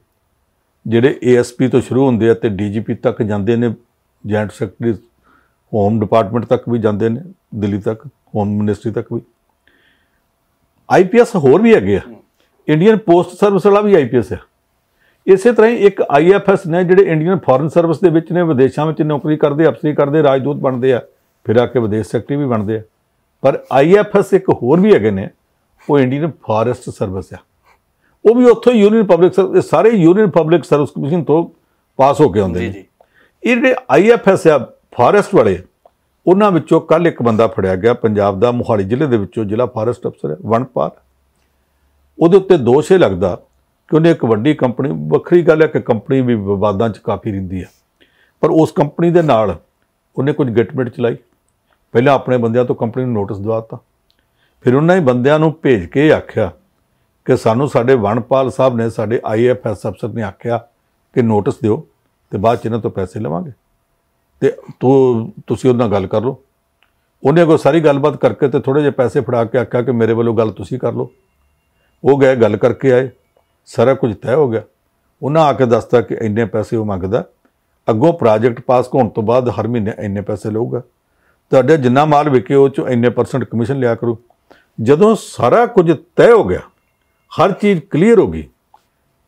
ਜਿਹੜੇ ਏਐਸਪੀ ਤੋਂ ਸ਼ੁਰੂ ਹੁੰਦੇ ਆ ਤੇ ਡੀਜੀਪੀ ਤੱਕ ਜਾਂਦੇ ਨੇ ਜੈਂਟ ਸੈਕਟਰੀ ਹੋਮ ਡਿਪਾਰਟਮੈਂਟ ਤੱਕ ਵੀ ਜਾਂਦੇ ਨੇ ਦਿੱਲੀ ਤੱਕ ਹੋਮ ਮਿਨਿਸਟਰੀ ਤੱਕ ਵੀ ਆਈਪੀਐਸ ਹੋਰ ਵੀ ਹੈਗੇ ਆ ਇੰਡੀਅਨ ਪੋਸਟ ਸਰਵਿਸ ਵਾਲਾ ਵੀ ਆਈਪੀਐਸ ਹੈ ਇਸੇ ਤਰ੍ਹਾਂ ਇੱਕ ਆਈਐਫਐਸ ਨੇ ਜਿਹੜੇ ਇੰਡੀਅਨ ਫੋਰਨ ਸਰਵਿਸ ਦੇ ਵਿੱਚ ਨੇ ਵਿਦੇਸ਼ਾਂ ਵਿੱਚ ਨੌਕਰੀ ਕਰਦੇ ਅਫਸਰੀ ਕਰਦੇ ਰਾਜਦੂਤ ਬਣਦੇ ਆ ਫਿਰ ਆ ਕੇ ਵਿਦੇਸ਼ ਸੈਕਟਰੀ ਵੀ ਬਣਦੇ ਆ ਪਰ ਆਈਐਫਐਸ ਇੱਕ ਹੋਰ ਵੀ ਹੈਗੇ ਨੇ ਉਹ ਇੰਡੀਅਨ ਫੋਰੈਸਟ ਸਰਵਿਸ ਆ ਉਹ ਵੀ ਉੱਥੋਂ ਯੂਨੀਅਨ ਪਬਲਿਕ ਸਰਵਿਸ ਸਾਰੇ ਯੂਨੀਅਨ ਪਬਲਿਕ ਸਰਵਿਸ ਕਮਿਸ਼ਨ ਤੋਂ ਪਾਸ ਹੋ ਕੇ ਆਉਂਦੇ ਨੇ ਇਹ ਜਿਹੜੇ ਆਈਐਫਐਸ ਆ ਫੋਰੈਸਟ ਵਾਲੇ ਉਹਨਾਂ ਵਿੱਚੋਂ ਕੱਲ ਇੱਕ ਬੰਦਾ ਫੜਿਆ ਗਿਆ ਪੰਜਾਬ ਦਾ ਮੁਹਾਲੀ ਜ਼ਿਲ੍ਹੇ ਦੇ ਵਿੱਚੋਂ ਜ਼ਿਲ੍ਹਾ ਫੋਰੈਸਟ ਅਫਸਰ ਵਣਪਾਲ ਉਹਦੇ ਉੱਤੇ ਦੋਸ਼ ਇਹ ਲੱਗਦਾ ਕਿ ਉਹਨੇ ਇੱਕ ਵੱਡੀ ਕੰਪਨੀ ਵੱਖਰੀ ਗੱਲ ਹੈ ਕਿ ਕੰਪਨੀ ਵੀ ਵਿਵਾਦਾਂ 'ਚ ਕਾਫੀ ਰਹਿੰਦੀ ਹੈ ਪਰ ਉਸ ਕੰਪਨੀ ਦੇ ਨਾਲ ਉਹਨੇ ਕੁਝ ਗਿਟਮਿਟ ਚਲਾਈ ਪਹਿਲਾਂ ਆਪਣੇ ਬੰਦਿਆਂ ਤੋਂ ਕੰਪਨੀ ਨੂੰ ਨੋਟਿਸ ਦਵਾਤਾ ਫਿਰ ਉਹਨਾਂ ਹੀ ਬੰਦਿਆਂ ਨੂੰ ਭੇਜ ਕੇ ਆਖਿਆ ਕਿ ਸਾਨੂੰ ਸਾਡੇ ਵਣਪਾਲ ਸਾਹਿਬ ਨੇ ਸਾਡੇ ਆਈਐਫਐਸ ਅਫਸਰ ਨੇ ਆਖਿਆ ਕਿ ਨੋਟਿਸ ਦਿਓ ਤੇ ਬਾਅਦ ਚ ਇਹਨਾਂ ਤੋਂ ਪੈਸੇ ਲਵਾਂਗੇ ਤੇ ਤੂੰ ਤੁਸੀਂ ਉਹਨਾਂ ਨਾਲ ਗੱਲ ਕਰ ਲਓ ਉਹਨੇ ਕੋ ਸਾਰੀ ਗੱਲਬਾਤ ਕਰਕੇ ਤੇ ਥੋੜੇ ਜਿਹੇ ਪੈਸੇ ਫੜਾ ਕੇ ਆਖਿਆ ਕਿ ਮੇਰੇ ਵੱਲੋਂ ਗੱਲ ਤੁਸੀਂ ਕਰ ਲਓ ਉਹ ਗਏ ਗੱਲ ਕਰਕੇ ਆਏ ਸਾਰਾ ਕੁਝ ਤੈਅ ਹੋ ਗਿਆ ਉਹਨਾਂ ਆ ਕੇ ਦੱਸਤਾ ਕਿ ਇੰਨੇ ਪੈਸੇ ਉਹ ਮੰਗਦਾ ਅੱਗੋਂ ਪ੍ਰੋਜੈਕਟ ਪਾਸ ਹੋਣ ਤੋਂ ਬਾਅਦ ਹਰ ਮਹੀਨੇ ਇੰਨੇ ਪੈਸੇ ਲਊਗਾ ਤੁਹਾਡੇ ਜਿੰਨਾ ਮਾਲ ਵਿਕੇ ਉਹ ਚੋਂ ਇੰਨੇ ਪਰਸੈਂਟ ਕਮਿਸ਼ਨ ਲਿਆ ਕਰੋ ਜਦੋਂ ਸਾਰਾ ਕੁਝ ਤੈਅ ਹੋ ਗਿਆ ਹਰ ਚੀਜ਼ ਕਲੀਅਰ ਹੋ ਗਈ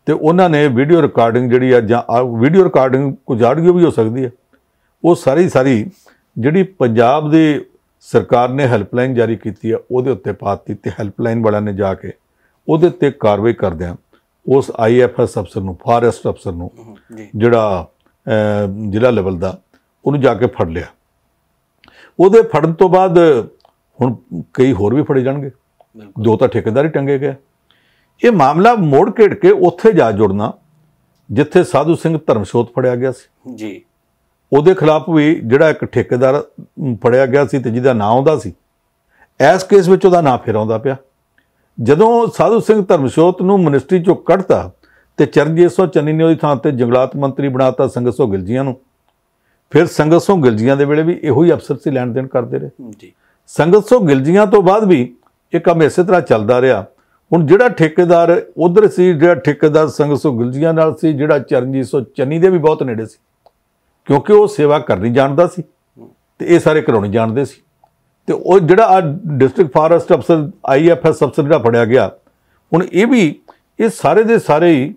ਤੇ ਉਹਨਾਂ ਨੇ ਵੀਡੀਓ ਰਿਕਾਰਡਿੰਗ ਜਿਹੜੀ ਆ ਜਾਂ ਵੀਡੀਓ ਰਿਕਾਰਡਿੰਗ ਕੁਝ ਆਡੀਓ ਵੀ ਹੋ ਸਕਦੀ ਹੈ ਉਹ ਸਾਰੀ ਸਾਰੀ ਜਿਹੜੀ ਪੰਜਾਬ ਦੇ ਸਰਕਾਰ ਨੇ ਹੈਲਪਲਾਈਨ ਜਾਰੀ ਕੀਤੀ ਹੈ ਉਹਦੇ ਉੱਤੇ ਪਾਤੀ ਤੇ ਹੈਲਪਲਾਈਨ ਵਾਲਿਆਂ ਨੇ ਜਾ ਕੇ ਉਹਦੇ ਉੱਤੇ ਕਾਰਵਾਈ ਕਰਦਿਆਂ ਉਸ ਆਈਐਫਐਸ ਅਫਸਰ ਨੂੰ ਫਾਰੈਸਟ ਅਫਸਰ ਨੂੰ ਜਿਹੜਾ ਜ਼ਿਲ੍ਹਾ ਲੈਵਲ ਦਾ ਉਹਨੂੰ ਜਾ ਕੇ ਫੜ ਲਿਆ ਉਹਦੇ ਫੜਨ ਤੋਂ ਬਾਅਦ ਹੁਣ ਕਈ ਹੋਰ ਵੀ ਫੜੇ ਜਾਣਗੇ ਦੋ ਤਾਂ ਠੇਕੇਦਾਰ ਹੀ ਟੰਗੇ ਗਏ ਇਹ ਮਾਮਲਾ ਮੋੜ ਕੇੜ ਕੇ ਉੱਥੇ ਜਾ ਜੁੜਨਾ ਜਿੱਥੇ ਸਾਧੂ ਸਿੰਘ ਧਰਮਸ਼ੋਤ ਫੜਿਆ ਗਿਆ ਸੀ ਜੀ ਉਹਦੇ ਖਿਲਾਫ ਵੀ ਜਿਹੜਾ ਇੱਕ ਠੇਕੇਦਾਰ ਫੜਿਆ ਗਿਆ ਸੀ ਤੇ ਜਿਹਦਾ ਨਾਂ ਆਉਂਦਾ ਸੀ ਇਸ ਕੇਸ ਵਿੱਚ ਉਹਦਾ ਨਾਂ ਫਿਰ ਆਉਂਦਾ ਪਿਆ ਜਦੋਂ ਸਾਧੂ ਸਿੰਘ ਧਰਮਸ਼ੋਤ ਨੂੰ ਮਿਨਿਸਟਰੀ ਚੋਂ ਕੱਢਤਾ ਤੇ ਚਰਨਜੀਤ ਸਿੰਘ ਚੰਨੀ ਨੇ ਉਹਦੀ ਥਾਂ ਤੇ ਜੰਗਲਾਤ ਮੰਤਰੀ ਬਣਾਤਾ ਸੰਗਤ ਸਿੰਘ ਗਿਲਜੀਆਂ ਨੂੰ ਫਿਰ ਸੰਗਤ ਸਿੰਘ ਗਿਲਜੀਆਂ ਦੇ ਵੇਲੇ ਵੀ ਇਹੋ ਹੀ ਅਫਸਰ ਸੀ ਲੈਣ ਦੇਣ ਕਰਦੇ ਰਹੇ ਜੀ ਸੰਗਤ ਸਿੰਘ ਗਿਲਜੀਆਂ ਤੋਂ ਬਾਅਦ ਵੀ ਇਹ ਕੰਮ ਇਸੇ ਤਰ੍ਹਾਂ ਚੱਲਦਾ ਰਿਹਾ ਹੁਣ ਜਿਹੜਾ ਠੇਕੇਦਾਰ ਉਧਰ ਸੀ ਜਿਹੜਾ ਠੇਕੇਦਾਰ ਸੰਗਤ ਸਿੰਘ ਗਿਲਜੀਆਂ ਨਾਲ ਸੀ ਜਿਹੜਾ ਚਰਨਜੀਤ ਸਿੰਘ ਚੰਨੀ ਦੇ ਵੀ ਬਹੁਤ ਨੇੜੇ ਸੀ ਕਿਉਂਕਿ ਉਹ ਸੇਵਾ ਕਰਨੀ ਜਾਣਦਾ ਸੀ ਤੇ ਇਹ ਸਾਰੇ ਕਰਾਉਣੀ ਜਾਣਦੇ ਸੀ ਤੇ ਉਹ ਜਿਹੜਾ ਆ ਡਿਸਟ੍ਰਿਕਟ ਫਾਰੈਸਟ ਅਫਸਰ ਆਈਐਫਐਸ ਅਫਸਰ ਜਿਹੜਾ ਫੜਿਆ ਗਿਆ ਹੁਣ ਇਹ ਵੀ ਇਹ ਸਾਰੇ ਦੇ ਸਾਰੇ ਹੀ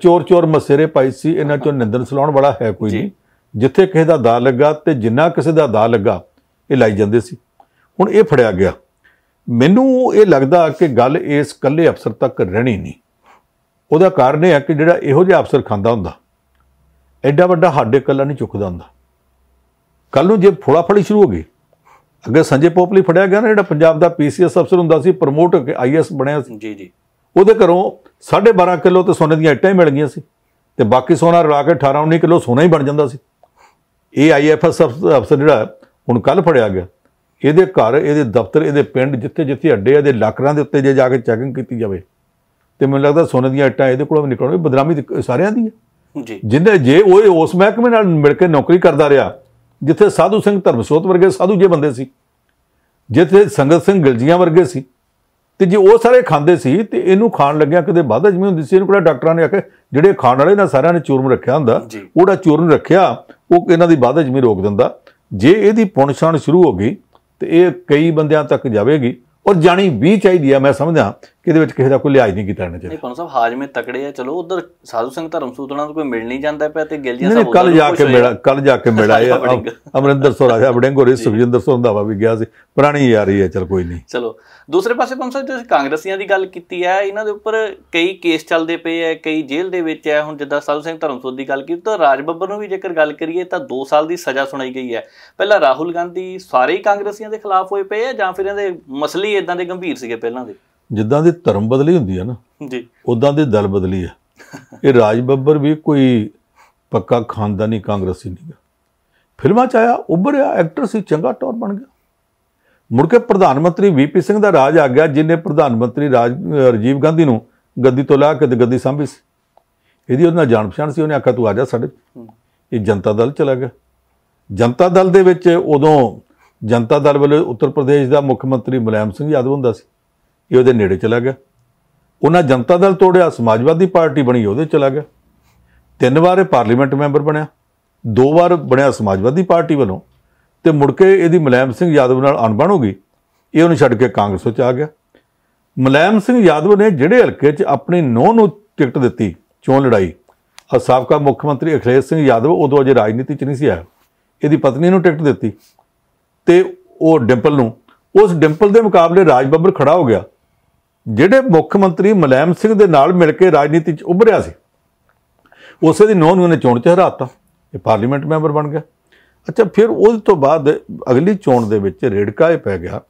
ਚੋਰ ਚੋਰ ਮਸੇਰੇ ਪਾਈ ਸੀ ਇਹਨਾਂ ਚੋਂ ਨਿੰਦਨ ਸਲਾਉਣ ਵਾਲਾ ਹੈ ਕੋਈ ਨਹੀਂ ਜਿੱਥੇ ਕਿਸੇ ਦਾ ਦਾ ਲੱਗਾ ਤੇ ਜਿੰਨਾ ਕਿਸੇ ਦਾ ਦਾ ਲੱਗਾ ਇਹ ਲਾਈ ਜਾਂਦੇ ਸੀ ਹੁਣ ਇਹ ਫੜਿਆ ਗਿਆ ਮੈਨੂੰ ਇਹ ਲੱਗਦਾ ਕਿ ਗੱਲ ਇਸ ਕੱਲੇ ਅਫਸਰ ਤੱਕ ਰਹਿਣੀ ਨਹੀਂ ਉਹਦਾ ਕਾਰਨ ਇਹ ਹੈ ਕਿ ਜਿਹੜਾ ਇਹੋ ਜਿਹਾ ਅਫਸਰ ਖਾਂਦਾ ਹੁੰਦਾ ਐਡਾ ਵੱਡਾ ਹੱਡ ਕੱਲਾ ਨਹੀਂ ਚੁੱਕਦਾ ਹੁੰਦਾ ਕੱਲ ਨੂੰ ਜੇ ਫੋੜਾ ਫੜੀ ਸ਼ੁਰੂ ਹੋ ਗਈ ਅਗਰ ਸੰਜੇ ਪੋਪਲੀ ਫੜਿਆ ਗਿਆ ਨਾ ਜਿਹੜਾ ਪੰਜਾਬ ਦਾ ਪੀਸੀਐਸ ਅਫਸਰ ਹੁੰਦਾ ਸੀ ਪ੍ਰਮੋਟ ਹੋ ਕੇ ਆਈਐਸ ਬਣਿਆ ਸੀ ਜੀ ਜੀ ਉਹਦੇ ਘਰੋਂ 12.5 ਕਿਲੋ ਤੇ ਸੋਨੇ ਦੀਆਂ ਇੱਟਾਂ ਹੀ ਮਿਲ ਗਈਆਂ ਸੀ ਤੇ ਬਾਕੀ ਸੋਨਾ ਰਲਾ ਕੇ 18 19 ਕਿਲੋ ਸੋਨਾ ਹੀ ਬਣ ਜਾਂਦਾ ਸੀ ਇਹ ਆਈਐਫਐਸ ਅਫਸਰ ਜਿਹੜਾ ਹੁਣ ਕੱਲ ਫੜਿਆ ਗਿਆ ਇਹਦੇ ਘਰ ਇਹਦੇ ਦਫ਼ਤਰ ਇਹਦੇ ਪਿੰਡ ਜਿੱਥੇ ਜਿੱਥੇ ਅੱਡੇ ਇਹਦੇ ਲਾਕਰਾਂ ਦੇ ਉੱਤੇ ਜੇ ਜਾ ਕੇ ਚੈਕਿੰਗ ਕੀਤੀ ਜਾਵੇ ਤੇ ਮੈਨੂੰ ਲੱਗਦਾ ਸੋਨੇ ਦੀਆਂ ਇੱਟਾਂ ਇਹਦੇ ਕੋਲੋਂ ਨਿਕਲਣਗੀਆਂ ਬਦਨਾਮੀ ਸਾਰਿਆਂ ਦੀ ਹੈ ਜੀ ਜਿੰਨੇ ਜੇ ਉਹ ਉਸ ਮਹਿਕਮੇ ਨਾਲ ਮਿਲ ਕੇ ਨੌਕਰੀ ਕਰਦਾ ਰਿਹਾ ਜਿੱਥੇ ਸਾਧੂ ਸਿੰਘ ਧਰਮਸੋਤ ਵਰਗੇ ਸਾਧੂ ਜੇ ਬੰਦੇ ਸੀ ਜਿੱਥੇ ਸੰਗਤ ਸਿੰਘ ਗਿਲਜੀਆਂ ਵਰਗੇ ਸੀ ਤੇ ਜੇ ਉਹ ਸਾਰੇ ਖਾਂਦੇ ਸੀ ਤੇ ਇਹਨੂੰ ਖਾਣ ਲੱਗਿਆ ਕਿਤੇ ਵਾਧਾ ਜਿਵੇਂ ਹੁੰਦੀ ਸੀ ਇਹਨੂੰ ਕੋਈ ਡਾਕਟਰਾਂ ਨੇ ਆ ਕੇ ਜਿਹੜੇ ਖਾਣ ਵਾਲੇ ਨਾ ਸਾਰਿਆਂ ਨੇ ਚੂਰਮ ਰੱਖਿਆ ਹੁੰਦਾ ਉਹਦਾ ਚੂਰਮ ਰੱਖਿਆ ਉਹ ਇਹਨਾਂ ਦੀ ਵਾਧਾ ਜਿਵੇਂ ਰੋਕ ਦਿੰਦਾ ਜੇ ਇਹਦੀ ਪੁਣਛਾਣ ਸ਼ੁਰੂ ਹੋ ਗਈ ਤੇ ਇਹ ਕਈ ਬੰਦਿਆਂ ਤੱਕ ਜਾਵੇਗੀ ਔਰ ਜਾਣੀ ਵੀ ਚਾਹੀਦੀ ਆ ਮੈਂ ਸਮਝਾਂ ਇਹਦੇ ਵਿੱਚ ਕਿਸੇ ਦਾ ਕੋਈ ਲਿਆਜ ਨਹੀਂ ਕੀਤਾ ਇਹਨਾਂ ਚਾਹੀਦਾ ਨਹੀਂ ਪਨੋ ਸਾਹਿਬ ਹਾਜ਼ਮੇ ਤਕੜੇ ਆ ਚਲੋ ਉਧਰ ਸਾਧੂ ਸਿੰਘ ਧਰਮ ਸੂਤਣਾ ਨੂੰ ਕੋਈ ਮਿਲ ਨਹੀਂ ਜਾਂਦਾ ਪਿਆ ਤੇ ਗਿਲਜੀਆਂ ਸਾਹਿਬ ਕੱਲ ਜਾ ਕੇ ਮੇੜਾ ਕੱਲ ਜਾ ਕੇ ਮੇੜਾ ਅਮਰਿੰਦਰ ਸੋਰਾ ਸਾਹਿਬ ਡੇਂਗੋ ਰੇ ਸੁਖਜਿੰਦਰ ਸੋਹੰਦਾਵਾ ਵੀ ਗਿਆ ਸੀ ਪੁਰਾਣੀ ਯਾਰੀ ਹੈ ਚਲ ਕੋਈ ਨਹੀਂ ਚਲੋ ਦੂਸਰੇ ਪਾਸੇ ਪਨੋ ਸਾਹਿਬ ਤੁਸੀਂ ਕਾਂਗਰਸੀਆਂ ਦੀ ਗੱਲ ਕੀਤੀ ਹੈ ਇਹਨਾਂ ਦੇ ਉੱਪਰ ਕਈ ਕੇਸ ਚੱਲਦੇ ਪਏ ਆ ਕਈ ਜੇਲ੍ਹ ਦੇ ਵਿੱਚ ਆ ਹੁਣ ਜਿੱਦਾਂ ਸਾਧੂ ਸਿੰਘ ਧਰਮ ਸੂਤ ਦੀ ਗੱਲ ਕੀਤੀ ਤਾਂ ਰਾਜ ਬੱਬਰ ਨੂੰ ਵੀ ਜੇਕਰ ਗੱਲ ਕਰੀਏ ਤਾਂ 2 ਸਾਲ ਦੀ ਸਜ਼ਾ ਸੁਣਾਈ ਗਈ ਹੈ ਪਹਿਲਾਂ ਰਾਹੁਲ ਗਾਂਧੀ ਸਾਰੇ ਕਾਂਗਰਸੀਆਂ ਦੇ ਖਿਲਾਫ ਹੋਏ ਪਏ ਆ ਜਾਂ ਫਿਰ ਇਹਦੇ ਮਸਲੇ ਇਦਾਂ ਦੇ ਗੰਭੀਰ ਸੀਗੇ ਪਹਿਲਾਂ ਦੇ ਜਿੱਦਾਂ ਦੇ ਧਰਮ ਬਦਲੀ ਹੁੰਦੀ ਹੈ ਨਾ ਜੀ ਉਦਾਂ ਦੇ ਦਲ ਬਦਲੀ ਹੈ ਇਹ ਰਾਜ ਬੱਬਰ ਵੀ ਕੋਈ ਪੱਕਾ ਖਾਨਦਾਨੀ ਕਾਂਗਰਸੀ ਨਹੀਂ ਗਿਆ ਫਿਲਮਾਂ 'ਚ ਆਇਆ ਉੱਭਰਿਆ ਐਕਟਰ ਸੀ ਚੰਗਾ ਟੌਰ ਬਣ ਗਿਆ ਮੁੜ ਕੇ ਪ੍ਰਧਾਨ ਮੰਤਰੀ ਵੀਪੀ ਸਿੰਘ ਦਾ ਰਾਜ ਆ ਗਿਆ ਜਿਨੇ ਪ੍ਰਧਾਨ ਮੰਤਰੀ ਰਾਜ ਰਜੀਵ ਗਾਂਧੀ ਨੂੰ ਗੱਦੀ ਤੋਂ ਲਾ ਕੇ ਤੇ ਗੱਦੀ ਸੰਭੀ ਸੀ ਇਹਦੀ ਉਹਨਾਂ ਜਾਣ ਪਛਾਣ ਸੀ ਉਹਨੇ ਆਖਿਆ ਤੂੰ ਆ ਜਾ ਸਾਡੇ ਇਹ ਜਨਤਾ ਦਲ ਚਲਾ ਗਿਆ ਜਨਤਾ ਦਲ ਦੇ ਵਿੱਚ ਉਦੋਂ ਜਨਤਾ ਦਲ ਵੱਲੋਂ ਉੱਤਰ ਪ੍ਰਦੇਸ਼ ਦਾ ਮੁੱਖ ਮੰਤਰੀ ਮੁਲਾਇਮ ਸਿੰਘ ਯਾਦਵ ਹੁੰਦਾ ਸੀ ਇਹ ਉਹਦੇ ਨੇੜੇ ਚਲਾ ਗਿਆ ਉਹਨਾਂ ਜਨਤਾ ਦਲ ਤੋੜਿਆ ਸਮਾਜਵਾਦੀ ਪਾਰਟੀ ਬਣੀ ਉਹਦੇ ਚਲਾ ਗਿਆ ਤਿੰਨ ਵਾਰ ਇਹ ਪਾਰਲੀਮੈਂਟ ਮੈਂਬਰ ਬਣਿਆ ਦੋ ਵਾਰ ਬਣਿਆ ਸਮਾਜਵਾਦੀ ਪਾਰਟੀ ਵੱਲੋਂ ਤੇ ਮੁੜ ਕੇ ਇਹਦੀ ਮਲੈਮ ਸਿੰਘ ਯਾਦਵ ਨਾਲ ਅਣਬਣ ਹੋ ਗਈ ਇਹ ਉਹਨੂੰ ਛੱਡ ਕੇ ਕਾਂਗਰਸ ਵਿੱਚ ਆ ਗਿਆ ਮਲੈਮ ਸਿੰਘ ਯਾਦਵ ਨੇ ਜਿਹੜੇ ਹਲਕੇ 'ਚ ਆਪਣੀ ਨੋ ਨੂੰ ਟਿਕਟ ਦਿੱਤੀ ਚੋਣ ਲੜਾਈ ਆ ਸਾਬਕਾ ਮੁੱਖ ਮੰਤਰੀ ਅਖਿਲੇਸ਼ ਸਿੰਘ ਯਾਦਵ ਉਦੋਂ ਅਜੇ ਰਾਜਨੀਤੀ 'ਚ ਨਹੀਂ ਸੀ ਆਇਆ ਇਹਦੀ ਪਤਨੀ ਨੂੰ ਟਿਕਟ ਦਿੱਤੀ ਤੇ ਉਹ ਡਿੰਪਲ ਨੂੰ ਉਸ ਡਿੰਪਲ ਦੇ ਮੁਕਾਬਲੇ ਰਾਜ ਬੱਬਰ ਖੜਾ ਹੋ ਗਿਆ ਜਿਹੜੇ ਮੁੱਖ ਮੰਤਰੀ ਮਲੈਮ ਸਿੰਘ ਦੇ ਨਾਲ ਮਿਲ ਕੇ ਰਾਜਨੀਤੀ 'ਚ ਉੱਭਰਿਆ ਸੀ ਉਸੇ ਦੀ ਨੌਂ ਨੂੰ ਨੇ ਚੋਣ 'ਚ ਹਰਾਤਾ ਇਹ ਪਾਰਲੀਮੈਂਟ ਮੈਂਬਰ ਬਣ ਗਿਆ ਅੱਛਾ ਫਿਰ ਉਸ ਤੋਂ ਬਾਅਦ ਅਗਲੀ ਚੋਣ ਦੇ ਵਿੱਚ ਰੇੜਕਾ ਇਹ ਪੈ ਗਿਆ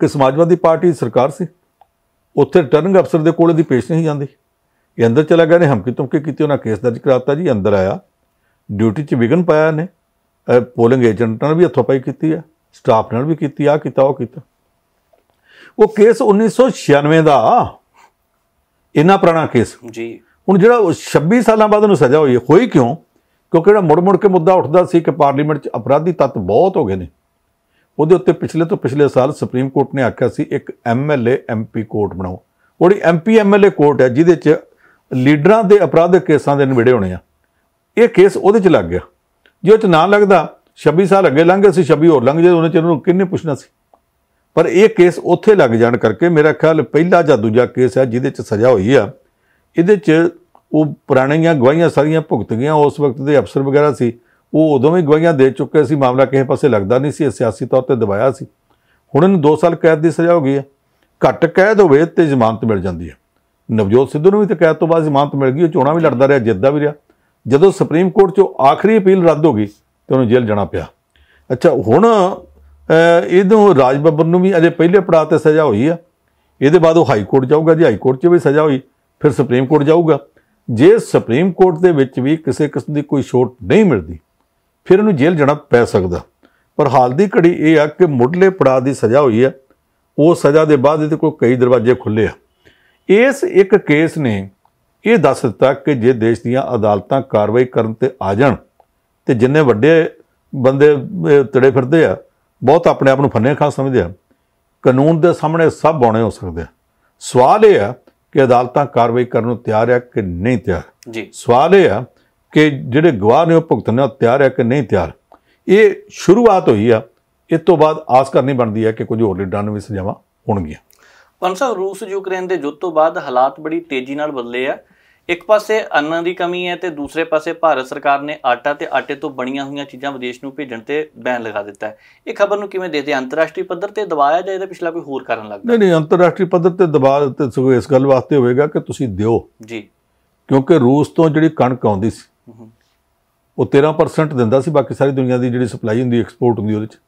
ਕਿ ਸਮਾਜਵਾਦੀ ਪਾਰਟੀ ਸਰਕਾਰ ਸੀ ਉੱਥੇ ਟਰਨਿੰਗ ਅਫਸਰ ਦੇ ਕੋਲੇ ਦੀ ਪੇਸ਼ ਨਹੀਂ ਜਾਂਦੀ ਇਹ ਅੰਦਰ ਚਲਾ ਗਿਆ ਨੇ ਹਮਕੀ ਤੁਮਕੇ ਕੀਤੀ ਉਹਨਾਂ ਕੇਸ ਦਰਜ ਕਰਾਤਾ ਜੀ ਅੰਦਰ ਆਇਆ ਡਿਊਟੀ 'ਚ ਵਿਗਨ ਪਾਇਆ ਨੇ ਪੋਲਿੰਗ ਏਜੰਟਾਂ ਨਾਲ ਵੀ ਹੱਥੋਂ ਪਾਈ ਕੀਤੀ ਆ ਸਟਾਫ ਨਾਲ ਵੀ ਕੀਤੀ ਆ ਕੀਤਾ ਉਹ ਕੀਤਾ ਉਹ ਕੇਸ 1996 ਦਾ ਇੰਨਾ ਪੁਰਾਣਾ ਕੇਸ ਜੀ ਹੁਣ ਜਿਹੜਾ 26 ਸਾਲਾਂ ਬਾਅਦ ਉਹਨੂੰ ਸਜ਼ਾ ਹੋਈ ਹੈ ਹੋਈ ਕਿਉਂ ਕਿਉਂਕਿ ਜਿਹੜਾ ਮੁੜ ਮੁੜ ਕੇ ਮੁੱਦਾ ਉੱਠਦਾ ਸੀ ਕਿ ਪਾਰਲੀਮੈਂਟ 'ਚ ਅਪਰਾਧੀ ਤੱਤ ਬਹੁਤ ਹੋ ਗਏ ਨੇ ਉਹਦੇ ਉੱਤੇ ਪਿਛਲੇ ਤੋਂ ਪਿਛਲੇ ਸਾਲ ਸੁਪਰੀਮ ਕੋਰਟ ਨੇ ਆਖਿਆ ਸੀ ਇੱਕ ਐਮਐਲਏ ਐਮਪੀ ਕੋਰਟ ਬਣਾਓ ਉਹੜੀ ਐਮਪੀ ਐਮਐਲਏ ਕੋਰਟ ਹੈ ਜਿਹਦੇ 'ਚ ਲੀਡਰਾਂ ਦੇ ਅਪਰਾਧਿਕ ਕੇਸਾਂ ਦੇ ਨਿਬੜੇ ਹੋਣੇ ਆ ਇਹ ਕੇਸ ਉਹਦੇ 'ਚ ਲੱਗ ਗਿਆ ਜੇ ਉਹ 'ਚ ਨਾ ਲੱਗਦਾ 26 ਸਾਲ ਅੱਗੇ ਲੰਘ ਗਏ ਸੀ 26 ਹੋਰ ਲੰਘ ਜੇ ਉਹਨੇ ਚ ਉਹਨੂੰ ਕਿੰਨੇ ਪੁੱਛਣਾ ਸੀ ਪਰ ਇਹ ਕੇਸ ਉੱਥੇ ਲੱਗ ਜਾਣ ਕਰਕੇ ਮੇਰਾ ਖਿਆਲ ਪਹਿਲਾ ਜਾਂ ਦੂਜਾ ਕੇਸ ਹੈ ਜਿਹਦੇ 'ਚ ਸਜ਼ਾ ਹੋਈ ਆ ਇਹਦੇ 'ਚ ਉਹ ਪੁਰਾਣੀਆਂ ਗਵਾਹੀਆਂ ਸਾਰੀਆਂ ਭੁਗਤ ਗਈਆਂ ਉਸ ਵਕਤ ਦੇ ਅਫਸਰ ਵਗੈਰਾ ਸੀ ਉਹ ਉਦੋਂ ਵੀ ਗਵਾਹੀਆਂ ਦੇ ਚੁੱਕੇ ਸੀ ਮਾਮਲਾ ਕਿਸੇ ਪਾਸੇ ਲੱਗਦਾ ਨਹੀਂ ਸੀ ਸਿਆਸੀ ਤੌਰ ਤੇ ਦਬਾਇਆ ਸੀ ਹੁਣ ਇਹਨੂੰ 2 ਸਾਲ ਕੈਦ ਦੀ ਸਜ਼ਾ ਹੋ ਗਈ ਹੈ ਘੱਟ ਕੈਦ ਹੋਵੇ ਤੇ ਜ਼ਮਾਨਤ ਮਿਲ ਜਾਂਦੀ ਹੈ ਨਵਜੋਤ ਸਿੱਧੂ ਨੂੰ ਵੀ ਤੇ ਕੈਦ ਤੋਂ ਬਾਅਦ ਜ਼ਮਾਨਤ ਮਿਲ ਗਈ ਉਹ ਚੋਣਾਂ ਵੀ ਲੜਦਾ ਰਿਹਾ ਜਿੱਤਦਾ ਵੀ ਰਿਹਾ ਜਦੋਂ ਸੁਪਰੀਮ ਕੋਰਟ 'ਚੋਂ ਆਖਰੀ ਅਪੀਲ ਰੱਦ ਹੋ ਗਈ ਤੇ ਉਹਨੂੰ ਜੇਲ੍ਹ ਜਾਣਾ ਪਿਆ ਅੱਛਾ ਹੁਣ ਇਹਨੂੰ ਰਾਜ ਬੱਬਰ ਨੂੰ ਵੀ ਅਜੇ ਪਹਿਲੇ ਪੜਾਅ ਤੇ ਸਜ਼ਾ ਹੋਈ ਆ ਇਹਦੇ ਬਾਅਦ ਉਹ ਹਾਈ ਕੋਰਟ ਜਾਊਗਾ ਜੇ ਹਾਈ ਕੋਰਟ 'ਚ ਵੀ ਸਜ਼ਾ ਹੋਈ ਫਿਰ ਸੁਪਰੀਮ ਕੋਰਟ ਜਾਊਗਾ ਜੇ ਸੁਪਰੀਮ ਕੋਰਟ ਦੇ ਵਿੱਚ ਵੀ ਕਿਸੇ ਕਿਸਮ ਦੀ ਕੋਈ ਛੋਟ ਨਹੀਂ ਮਿਲਦੀ ਫਿਰ ਇਹਨੂੰ ਜੇਲ੍ਹ ਜਾਣਾ ਪੈ ਸਕਦਾ ਪਰ ਹਾਲ ਦੀ ਘੜੀ ਇਹ ਆ ਕਿ ਮੁੱਢਲੇ ਪੜਾਅ ਦੀ ਸਜ਼ਾ ਹੋਈ ਆ ਉਹ ਸਜ਼ਾ ਦੇ ਬਾਅਦ ਇਹਦੇ ਕੋਈ ਕਈ ਦਰਵਾਜ਼ੇ ਖੁੱਲੇ ਆ ਇਸ ਇੱਕ ਕੇਸ ਨੇ ਇਹ ਦੱਸ ਦਿੱਤਾ ਕਿ ਜੇ ਦੇਸ਼ ਦੀਆਂ ਅਦਾਲਤਾਂ ਕਾਰਵਾਈ ਕਰਨ ਤੇ ਆ ਜਾਣ ਤੇ ਜਿੰਨੇ ਵੱਡੇ ਬੰਦੇ ਤੜੇ ਫਿਰਦੇ ਆ ਬਹੁਤ ਆਪਣੇ ਆਪ ਨੂੰ ਫੰਨੇ ਖਾਸ ਸਮਝਦੇ ਆ ਕਾਨੂੰਨ ਦੇ ਸਾਹਮਣੇ ਸਭ ਬੌਣੇ ਹੋ ਸਕਦੇ ਆ ਸਵਾਲ ਇਹ ਆ ਕਿ ਅਦਾਲਤਾਂ ਕਾਰਵਾਈ ਕਰਨ ਨੂੰ ਤਿਆਰ ਆ ਕਿ ਨਹੀਂ ਤਿਆਰ ਜੀ ਸਵਾਲ ਇਹ ਆ ਕਿ ਜਿਹੜੇ ਗਵਾਹ ਨੇ ਉਹ ਭੁਗਤਣ ਨੂੰ ਤਿਆਰ ਆ ਕਿ ਨਹੀਂ ਤਿਆਰ ਇਹ ਸ਼ੁਰੂਆਤ ਹੋਈ ਆ ਇਸ ਤੋਂ ਬਾਅਦ ਆਸ ਕਰਨੀ ਬਣਦੀ ਆ ਕਿ ਕੁਝ ਹੋਰ ਲੀਡਾਂ ਨੂੰ ਵੀ ਸਜਾਵਾ ਹੋਣਗੀਆਂ ਸਰ ਰੂਸ ਯੂਕਰੇਨ ਦੇ ਜੁੱਧ ਤੋਂ ਬਾਅਦ ਹਾਲਾਤ ਬੜੀ ਤੇਜ਼ੀ ਨਾਲ ਬਦਲੇ ਆ ਇੱਕ ਪਾਸੇ ਅੰਨ ਦੀ ਕਮੀ ਹੈ ਤੇ ਦੂਸਰੇ ਪਾਸੇ ਭਾਰਤ ਸਰਕਾਰ ਨੇ ਆਟਾ ਤੇ ਆਟੇ ਤੋਂ ਬਣੀਆਂ ਹੋਈਆਂ ਚੀਜ਼ਾਂ ਵਿਦੇਸ਼ ਨੂੰ ਭੇਜਣ ਤੇ ਬੈਨ ਲਗਾ ਦਿੱਤਾ ਹੈ ਇਹ ਖਬਰ ਨੂੰ ਕਿਵੇਂ ਦੇਖਦੇ ਅੰਤਰਰਾਸ਼ਟਰੀ ਪੱਧਰ ਤੇ ਦਬਾਇਆ ਜਾਏ ਇਹਦਾ ਪਿਛਲਾ ਕੋਈ ਹੋਰ ਕਾਰਨ ਲੱਗਦਾ ਨਹੀਂ ਨਹੀਂ ਅੰਤਰਰਾਸ਼ਟਰੀ ਪੱਧਰ ਤੇ ਦਬਾਅ ਤੇ ਸਗੋਂ ਇਸ ਗੱਲ ਵਾਸਤੇ ਹੋਵੇਗਾ ਕਿ ਤੁਸੀਂ ਦਿਓ ਜੀ ਕਿਉਂਕਿ ਰੂਸ ਤੋਂ ਜਿਹੜੀ ਕਣਕ ਆਉਂਦੀ ਸੀ ਉਹ 13% ਦਿੰਦਾ ਸੀ ਬਾਕੀ ਸਾਰੀ ਦੁਨੀਆ ਦੀ ਜਿਹੜੀ ਸਪਲਾਈ ਹੁੰਦੀ ਐਕਸਪੋਰਟ ਹੁੰਦੀ ਉਹਦੇ ਚ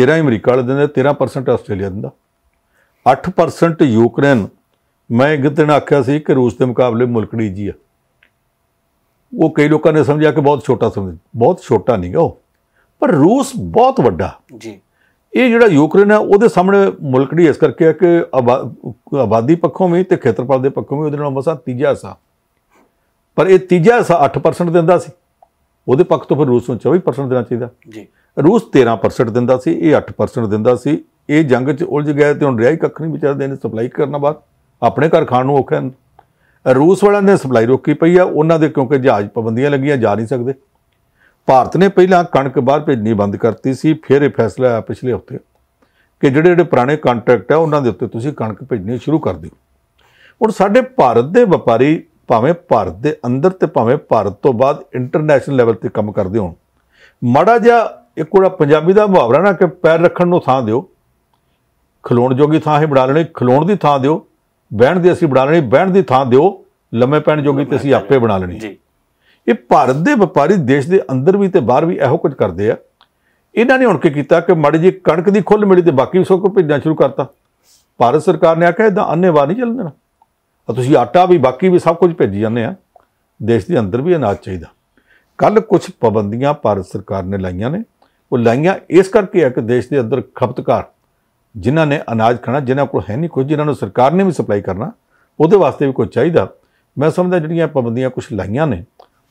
13 ਅਮਰੀਕਾ ਵਾਲੇ ਦਿੰਦੇ 13% ਆਸਟ੍ਰੇਲੀਆ ਦਿੰਦਾ 8% ਯੂਕਰੇਨ ਮੈਂ ਇੱਕ ਦਿਨ ਆਖਿਆ ਸੀ ਕਿ ਰੂਸ ਦੇ ਮੁਕਾਬਲੇ ਮੁਲਕ ਜੀ ਆ ਉਹ ਕਈ ਲੋਕਾਂ ਨੇ ਸਮਝਿਆ ਕਿ ਬਹੁਤ ਛੋਟਾ ਸਮਝ ਬਹੁਤ ਛੋਟਾ ਨਹੀਂ ਉਹ ਪਰ ਰੂਸ ਬਹੁਤ ਵੱਡਾ ਜੀ ਇਹ ਜਿਹੜਾ ਯੂਕਰੇਨ ਹੈ ਉਹਦੇ ਸਾਹਮਣੇ ਮੁਲਕ ਇਸ ਕਰਕੇ ਹੈ ਕਿ ਆਬਾਦੀ ਪੱਖੋਂ ਵੀ ਤੇ ਖੇਤਰਫਲ ਦੇ ਪੱਖੋਂ ਵੀ ਉਹਦੇ ਨਾਲ ਮਸਾ ਤੀਜਾ ਸਾ ਪਰ ਇਹ ਤੀਜਾ ਸਾ 8% ਦਿੰਦਾ ਸੀ ਉਹਦੇ ਪੱਖ ਤੋਂ ਫਿਰ ਰੂਸ ਨੂੰ 24% ਦੇਣਾ ਚਾਹੀਦਾ ਜੀ ਰੂਸ 13% ਦਿੰਦਾ ਸੀ ਇਹ 8% ਦਿੰਦਾ ਸੀ ਇਹ ਜੰਗ 'ਚ ਉਲਝ ਗਿਆ ਤੇ ਹੁਣ ਰਿਆਈ ਕੱਖ ਨਹੀਂ ਵਿਚਾਰਦੇ ਨੇ ਸਪਲਾਈ ਕਰਨਾ ਬਾਅਦ ਆਪਣੇ ਘਰ ਖਾਣ ਨੂੰ ਔਖੇ ਹਨ ਰੂਸ ਵਾਲਿਆਂ ਨੇ ਸਪਲਾਈ ਰੋਕੀ ਪਈ ਆ ਉਹਨਾਂ ਦੇ ਕਿਉਂਕਿ ਜਹਾਜ਼ ਪਾਬੰਦੀਆਂ ਲੱਗੀਆਂ ਜਾ ਨਹੀਂ ਸਕਦੇ ਭਾਰਤ ਨੇ ਪਹਿਲਾਂ ਕਣਕ ਬਾਹਰ ਭੇਜਣੀ ਬੰਦ ਕਰਤੀ ਸੀ ਫਿਰ ਇਹ ਫੈਸਲਾ ਆ ਪਿਛਲੇ ਹਫਤੇ ਕਿ ਜਿਹੜੇ ਜਿਹੜੇ ਪੁਰਾਣੇ ਕੰਟਰੈਕਟ ਆ ਉਹਨਾਂ ਦੇ ਉੱਤੇ ਤੁਸੀਂ ਕਣਕ ਭੇਜਣੀ ਸ਼ੁਰੂ ਕਰ ਦਿਓ ਹੁਣ ਸਾਡੇ ਭਾਰਤ ਦੇ ਵਪਾਰੀ ਭਾਵੇਂ ਭਾਰਤ ਦੇ ਅੰਦਰ ਤੇ ਭਾਵੇਂ ਭਾਰਤ ਤੋਂ ਬਾਅਦ ਇੰਟਰਨੈਸ਼ਨਲ ਲੈਵਲ ਤੇ ਕੰਮ ਕਰਦੇ ਹੋਣ ਮੜਾ ਜਾਂ ਇੱਕ ਪੰਜਾਬੀ ਦਾ ਮੁਹਾਵਰਾ ਨਾ ਕਿ ਪੈਰ ਰੱਖਣ ਨੂੰ ਥਾਂ ਦਿਓ ਖਲੋਣ ਜੋਗੀ ਥਾਂ ਹੀ ਬਣਾ ਲੈਣੀ ਖਲੋਣ ਦੀ ਥਾਂ ਦਿਓ ਬਹਿਣ ਦੀ ਅਸੀਂ ਬਣਾ ਲੈਣੀ ਬਹਿਣ ਦੀ ਥਾਂ ਦਿਓ ਲੰਮੇ ਪੈਣ ਜੋਗੀ ਤੇ ਅਸੀਂ ਆਪੇ ਬਣਾ ਲੈਣੀ ਜੀ ਇਹ ਭਾਰਤ ਦੇ ਵਪਾਰੀ ਦੇਸ਼ ਦੇ ਅੰਦਰ ਵੀ ਤੇ ਬਾਹਰ ਵੀ ਇਹੋ ਕੁਝ ਕਰਦੇ ਆ ਇਹਨਾਂ ਨੇ ਹੁਣ ਕੀ ਕੀਤਾ ਕਿ ਮੜੀ ਜੀ ਕਣਕ ਦੀ ਖੁੱਲ ਮਿਲੀ ਤੇ ਬਾਕੀ ਸੋਕ ਭੇਜਣਾ ਸ਼ੁਰੂ ਕਰਤਾ ਭਾਰਤ ਸਰਕਾਰ ਨੇ ਆਖਿਆ ਇਦਾਂ ਅੰਨੇਵਾ ਨਹੀਂ ਚੱਲਣ ਦੇਣਾ ਆ ਤੁਸੀਂ ਆਟਾ ਵੀ ਬਾਕੀ ਵੀ ਸਭ ਕੁਝ ਭੇਜੀ ਜਾਂਦੇ ਆ ਦੇਸ਼ ਦੇ ਅੰਦਰ ਵੀ ਅਨਾਜ ਚਾਹੀਦਾ ਕੱਲ ਕੁਝ ਪਾਬੰਦੀਆਂ ਭਾਰਤ ਸਰਕਾਰ ਨੇ ਲਾਈਆਂ ਨੇ ਉਹ ਲਾਈਆਂ ਇਸ ਕਰਕੇ ਆ ਕਿ ਦੇਸ਼ ਦੇ ਅੰਦਰ ਖਪਤਕਾਰ ਜਿਨ੍ਹਾਂ ਨੇ ਅਨਾਜ ਖਾਣਾ ਜਿਨ੍ਹਾਂ ਕੋਲ ਹੈ ਨਹੀਂ ਕੁਝ ਜਿਨ੍ਹਾਂ ਨੂੰ ਸਰਕਾਰ ਨੇ ਵੀ ਸਪਲਾਈ ਕਰਨਾ ਉਹਦੇ ਵਾਸਤੇ ਵੀ ਕੁਝ ਚਾਹੀਦਾ ਮੈਂ ਸਮਝਦਾ ਜਿਹੜੀਆਂ ਪਾਬੰਦੀਆਂ ਕੁਝ ਲਾਈਆਂ ਨੇ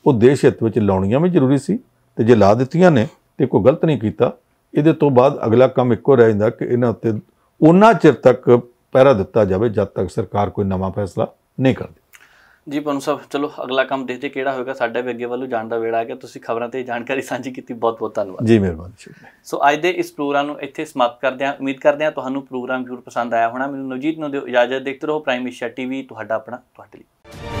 ਉਹ ਦੇਸ਼ ਹਿੱਤ ਵਿੱਚ ਲਾਉਣੀਆਂ ਵੀ ਜ਼ਰੂਰੀ ਸੀ ਤੇ ਜੇ ਲਾ ਦਿੱਤੀਆਂ ਨੇ ਤੇ ਕੋਈ ਗਲਤ ਨਹੀਂ ਕੀਤਾ ਇਹਦੇ ਤੋਂ ਬਾਅਦ ਅਗਲਾ ਕੰਮ ਇੱਕੋ ਰਹਿ ਜਾਂਦਾ ਕਿ ਇਹਨਾਂ ਉੱਤੇ ਉਹਨਾਂ ਚਿਰ ਤੱਕ ਪਹਿਰਾ ਦਿੱਤਾ ਜਾਵੇ ਜਦ ਤੱਕ ਸਰਕਾਰ ਕੋਈ ਨਵਾਂ ਫੈਸਲਾ ਨਹੀਂ ਕਰਦੀ ਜੀ ਪਨੂ ਸਾਹਿਬ ਚਲੋ ਅਗਲਾ ਕੰਮ ਦੇਖਦੇ ਕਿਹੜਾ ਹੋਏਗਾ ਸਾਡੇ ਵੀ ਅੱਗੇ ਵੱਲੋਂ ਜਾਣ ਦਾ ਵੇਲਾ ਆ ਗਿਆ ਤੁਸੀਂ ਖਬਰਾਂ ਤੇ ਜਾਣਕਾਰੀ ਸਾਂਝੀ ਕੀਤੀ ਬਹੁਤ ਬਹੁਤ ਧੰਨਵਾਦ ਜੀ ਮਿਹਰਬਾਨੀ ਸੋ ਅੱਜ ਦੇ ਇਸ ਪ੍ਰੋਗਰਾਮ ਨੂੰ ਇੱਥੇ ਸਮਾਪਤ ਕਰਦੇ ਹਾਂ ਉਮੀਦ ਕਰਦੇ ਹਾਂ ਤੁਹਾਨੂੰ ਪ੍ਰੋਗਰਾਮ ਜ਼ਰੂਰ ਪਸੰਦ ਆਇਆ ਹੋਣਾ ਮੈਨੂੰ ਨਵਜੀਤ ਨੂੰ ਦਿਓ ਇਜਾਜ਼ਤ ਦੇਖਦੇ ਰਹੋ ਪ੍ਰਾਈਮ ਏਸ਼ੀਆ ਟੀਵੀ ਤੁਹਾਡਾ ਆਪਣਾ ਤੁਹਾਡੇ ਲਈ